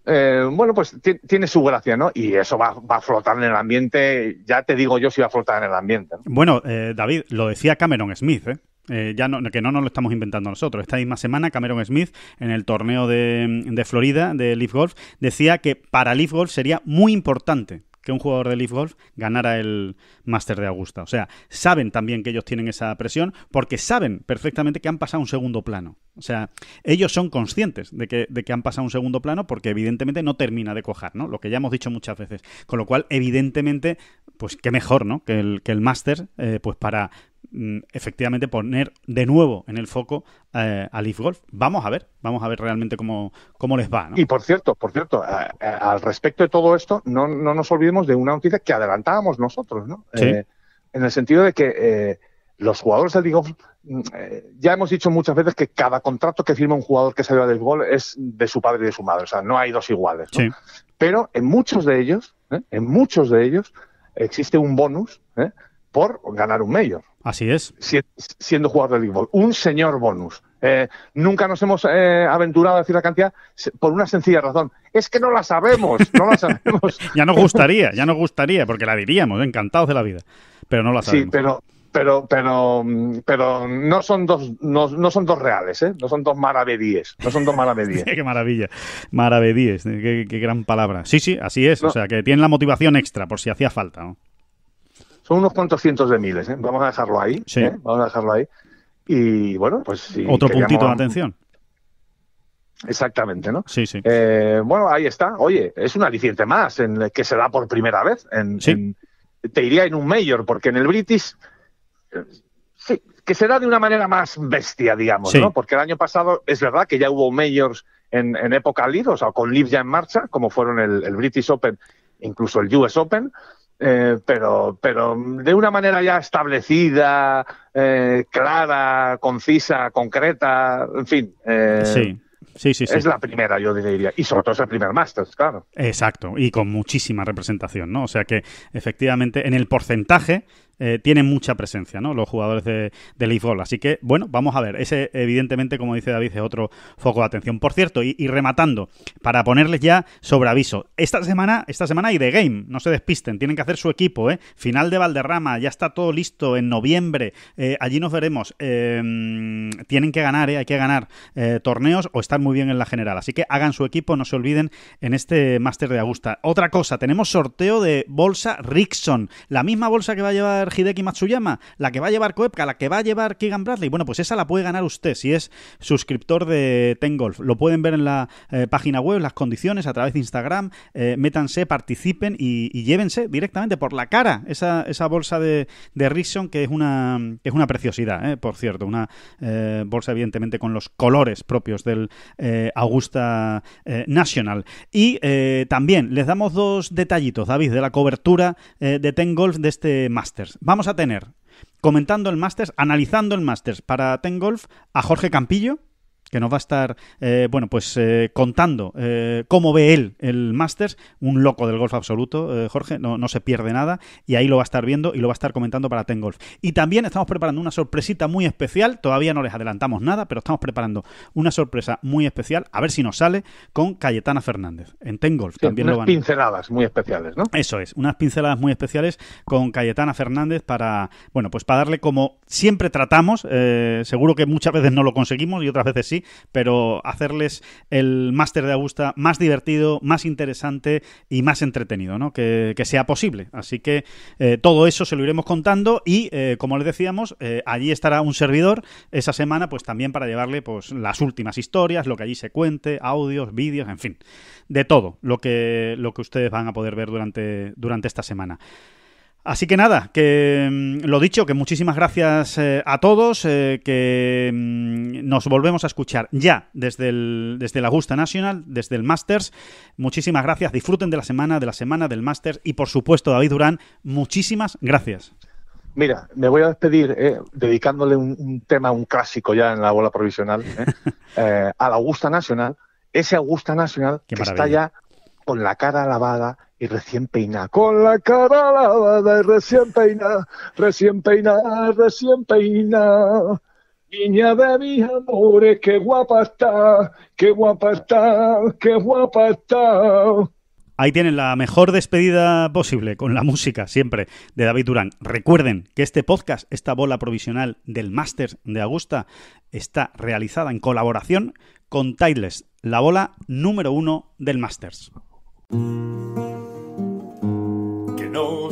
Eh, bueno, pues tiene su gracia, ¿no? Y eso va, a flotar en el ambiente, ya te digo yo si va a flotar en el ambiente. Bueno, eh, David, lo decía Cameron Smith, ya que no nos lo estamos inventando nosotros. Esta misma semana, Cameron Smith, en el torneo de Florida, de Leaf Golf, decía que para Leaf Golf sería muy importante que un jugador de Leaf Golf ganara el Máster de Augusta. O sea, saben también que ellos tienen esa presión porque saben perfectamente que han pasado un segundo plano. O sea, ellos son conscientes de que, han pasado un segundo plano porque evidentemente no termina de cojar, ¿no? Lo que ya hemos dicho muchas veces. Con lo cual, evidentemente, pues qué mejor, ¿no? Que el, que el máster, eh, pues para Mm, efectivamente poner de nuevo en el foco eh, a Leaf Golf. Vamos a ver, vamos a ver realmente cómo, cómo les va. Y por cierto, por cierto, eh, eh, al respecto de todo esto, no, nos olvidemos de una noticia que adelantábamos nosotros, ¿no? en el sentido de que los jugadores del Golf, mm, ya hemos dicho muchas veces que cada contrato que firma un jugador que salió de del golf es de su padre y de su madre, o sea, no hay dos iguales. Pero en muchos de ellos, en muchos de ellos, existe un bonus por ganar un mayor. Así es. siendo jugador de béisbol. Un señor bonus. Eh, nunca nos hemos eh, aventurado a decir la cantidad por una sencilla razón. Es que no la sabemos, no la sabemos. *laughs* ya nos gustaría, ya nos gustaría, porque la diríamos, encantados de la vida. Pero no la sabemos. Sí, pero, pero pero mm, pero no son dos no, son dos reales ¿eh? no son dos maravedíes no son dos maravedíes *laughs* qué maravilla maravedíes qué, gran palabra sí sí así es o sea que tienen la motivación extra por si hacía falta ¿no? Son unos cuantos cientos de miles, ¿eh? vamos a dejarlo ahí. Sí. ¿eh? Vamos a dejarlo ahí. Y bueno, pues sí. Otro puntito de atención. Exactamente, ¿no? Sí, sí. Eh, bueno, ahí está. Oye, es un aliciente más en que se da por primera vez. sí. te diría en un mayor, porque en el British. sí, que se da de una manera más bestia, digamos, ¿no? Porque el año pasado es verdad que ya hubo mayors en, época lead, o sea, con lead ya en marcha, como fueron el, el British Open, incluso el US Open. Eh, pero, pero de una manera ya establecida, eh, clara, concisa, concreta, en fin. Eh, sí. Sí, sí, Es la primera, yo diría. Y sobre todo es el primer máster, claro. Exacto. Y con muchísima representación, ¿no? O sea que, efectivamente, en el porcentaje eh, tienen mucha presencia, ¿no? Los jugadores de, de Leaf Así que, bueno, vamos a ver. Ese, evidentemente, como dice David, es otro foco de atención. Por cierto, y, rematando, para ponerles ya sobre aviso, esta semana, esta semana hay de game, no se despisten, tienen que hacer su equipo, ¿eh? Final de Valderrama, ya está todo listo en noviembre, eh, allí nos veremos. Em, tienen que ganar, ¿eh? Hay que ganar torneos o estar muy bien en la general. Así que hagan su equipo, no se olviden en este máster de Augusta. Otra cosa, tenemos sorteo de bolsa Rickson, la misma bolsa que va a llevar Hideki Matsuyama, la que va a llevar Koepka, la que va a llevar Keegan Bradley, bueno, pues esa la puede ganar usted si es suscriptor de Ten Golf. Lo pueden ver en la eh, página web, las condiciones, a través de Instagram. Eh, métanse, participen y, llévense directamente por la cara esa, bolsa de, de que es una, es una preciosidad, ¿eh? por cierto. Una bolsa, evidentemente, con los colores propios del Augusta National. Y también les damos dos detallitos, David, de la cobertura de Tengolf de este Masters. Vamos a tener comentando el Masters, analizando el Masters para Ten Golf a Jorge Campillo, que nos va a estar, eh, bueno, pues eh, contando eh, cómo ve él el Masters, un loco del golf absoluto, Jorge, no, no, se pierde nada, y ahí lo va a estar viendo y lo va a estar comentando para Ten Golf. Y también estamos preparando una sorpresita muy especial, todavía no les adelantamos nada, pero estamos preparando una sorpresa muy especial, a ver si nos sale, con Cayetana Fernández, en Ten Golf. también unas lo van. pinceladas muy especiales, ¿no? Eso es, unas pinceladas muy especiales con Cayetana Fernández para, bueno, pues para darle como siempre tratamos, seguro que muchas veces no lo conseguimos y otras veces sí, pero hacerles el máster de Augusta más divertido, más interesante y más entretenido, ¿no? Que, sea posible. Así que eh, todo eso se lo iremos contando y, eh, como les decíamos, eh, allí estará un servidor esa semana, pues también para llevarle pues, las últimas historias, lo que allí se cuente, audios, vídeos, en fin, de todo lo que, lo que ustedes van a poder ver durante, durante esta semana. Así que nada, que mm, lo dicho, que muchísimas gracias eh, a todos, eh, que mm, nos volvemos a escuchar ya desde el, desde Augusta National, desde el Masters. Muchísimas gracias, disfruten de la semana, de la semana del Masters y por supuesto, David Durán, muchísimas gracias. Mira, me voy a despedir eh, dedicándole un, tema, un clásico ya en la bola provisional, *laughs* a la Augusta National, ese Augusta National que está ya con la cara lavada, y recién peinada, con la cara lavada y recién peina, recién peinada, recién peina, Niña de mis amores, qué guapa está, qué guapa está, qué guapa está. Ahí tienen la mejor despedida posible con la música, siempre, de David Durán. Recuerden que este podcast, esta bola provisional del Masters de Augusta, está realizada en colaboración con Tideless la bola número uno del Masters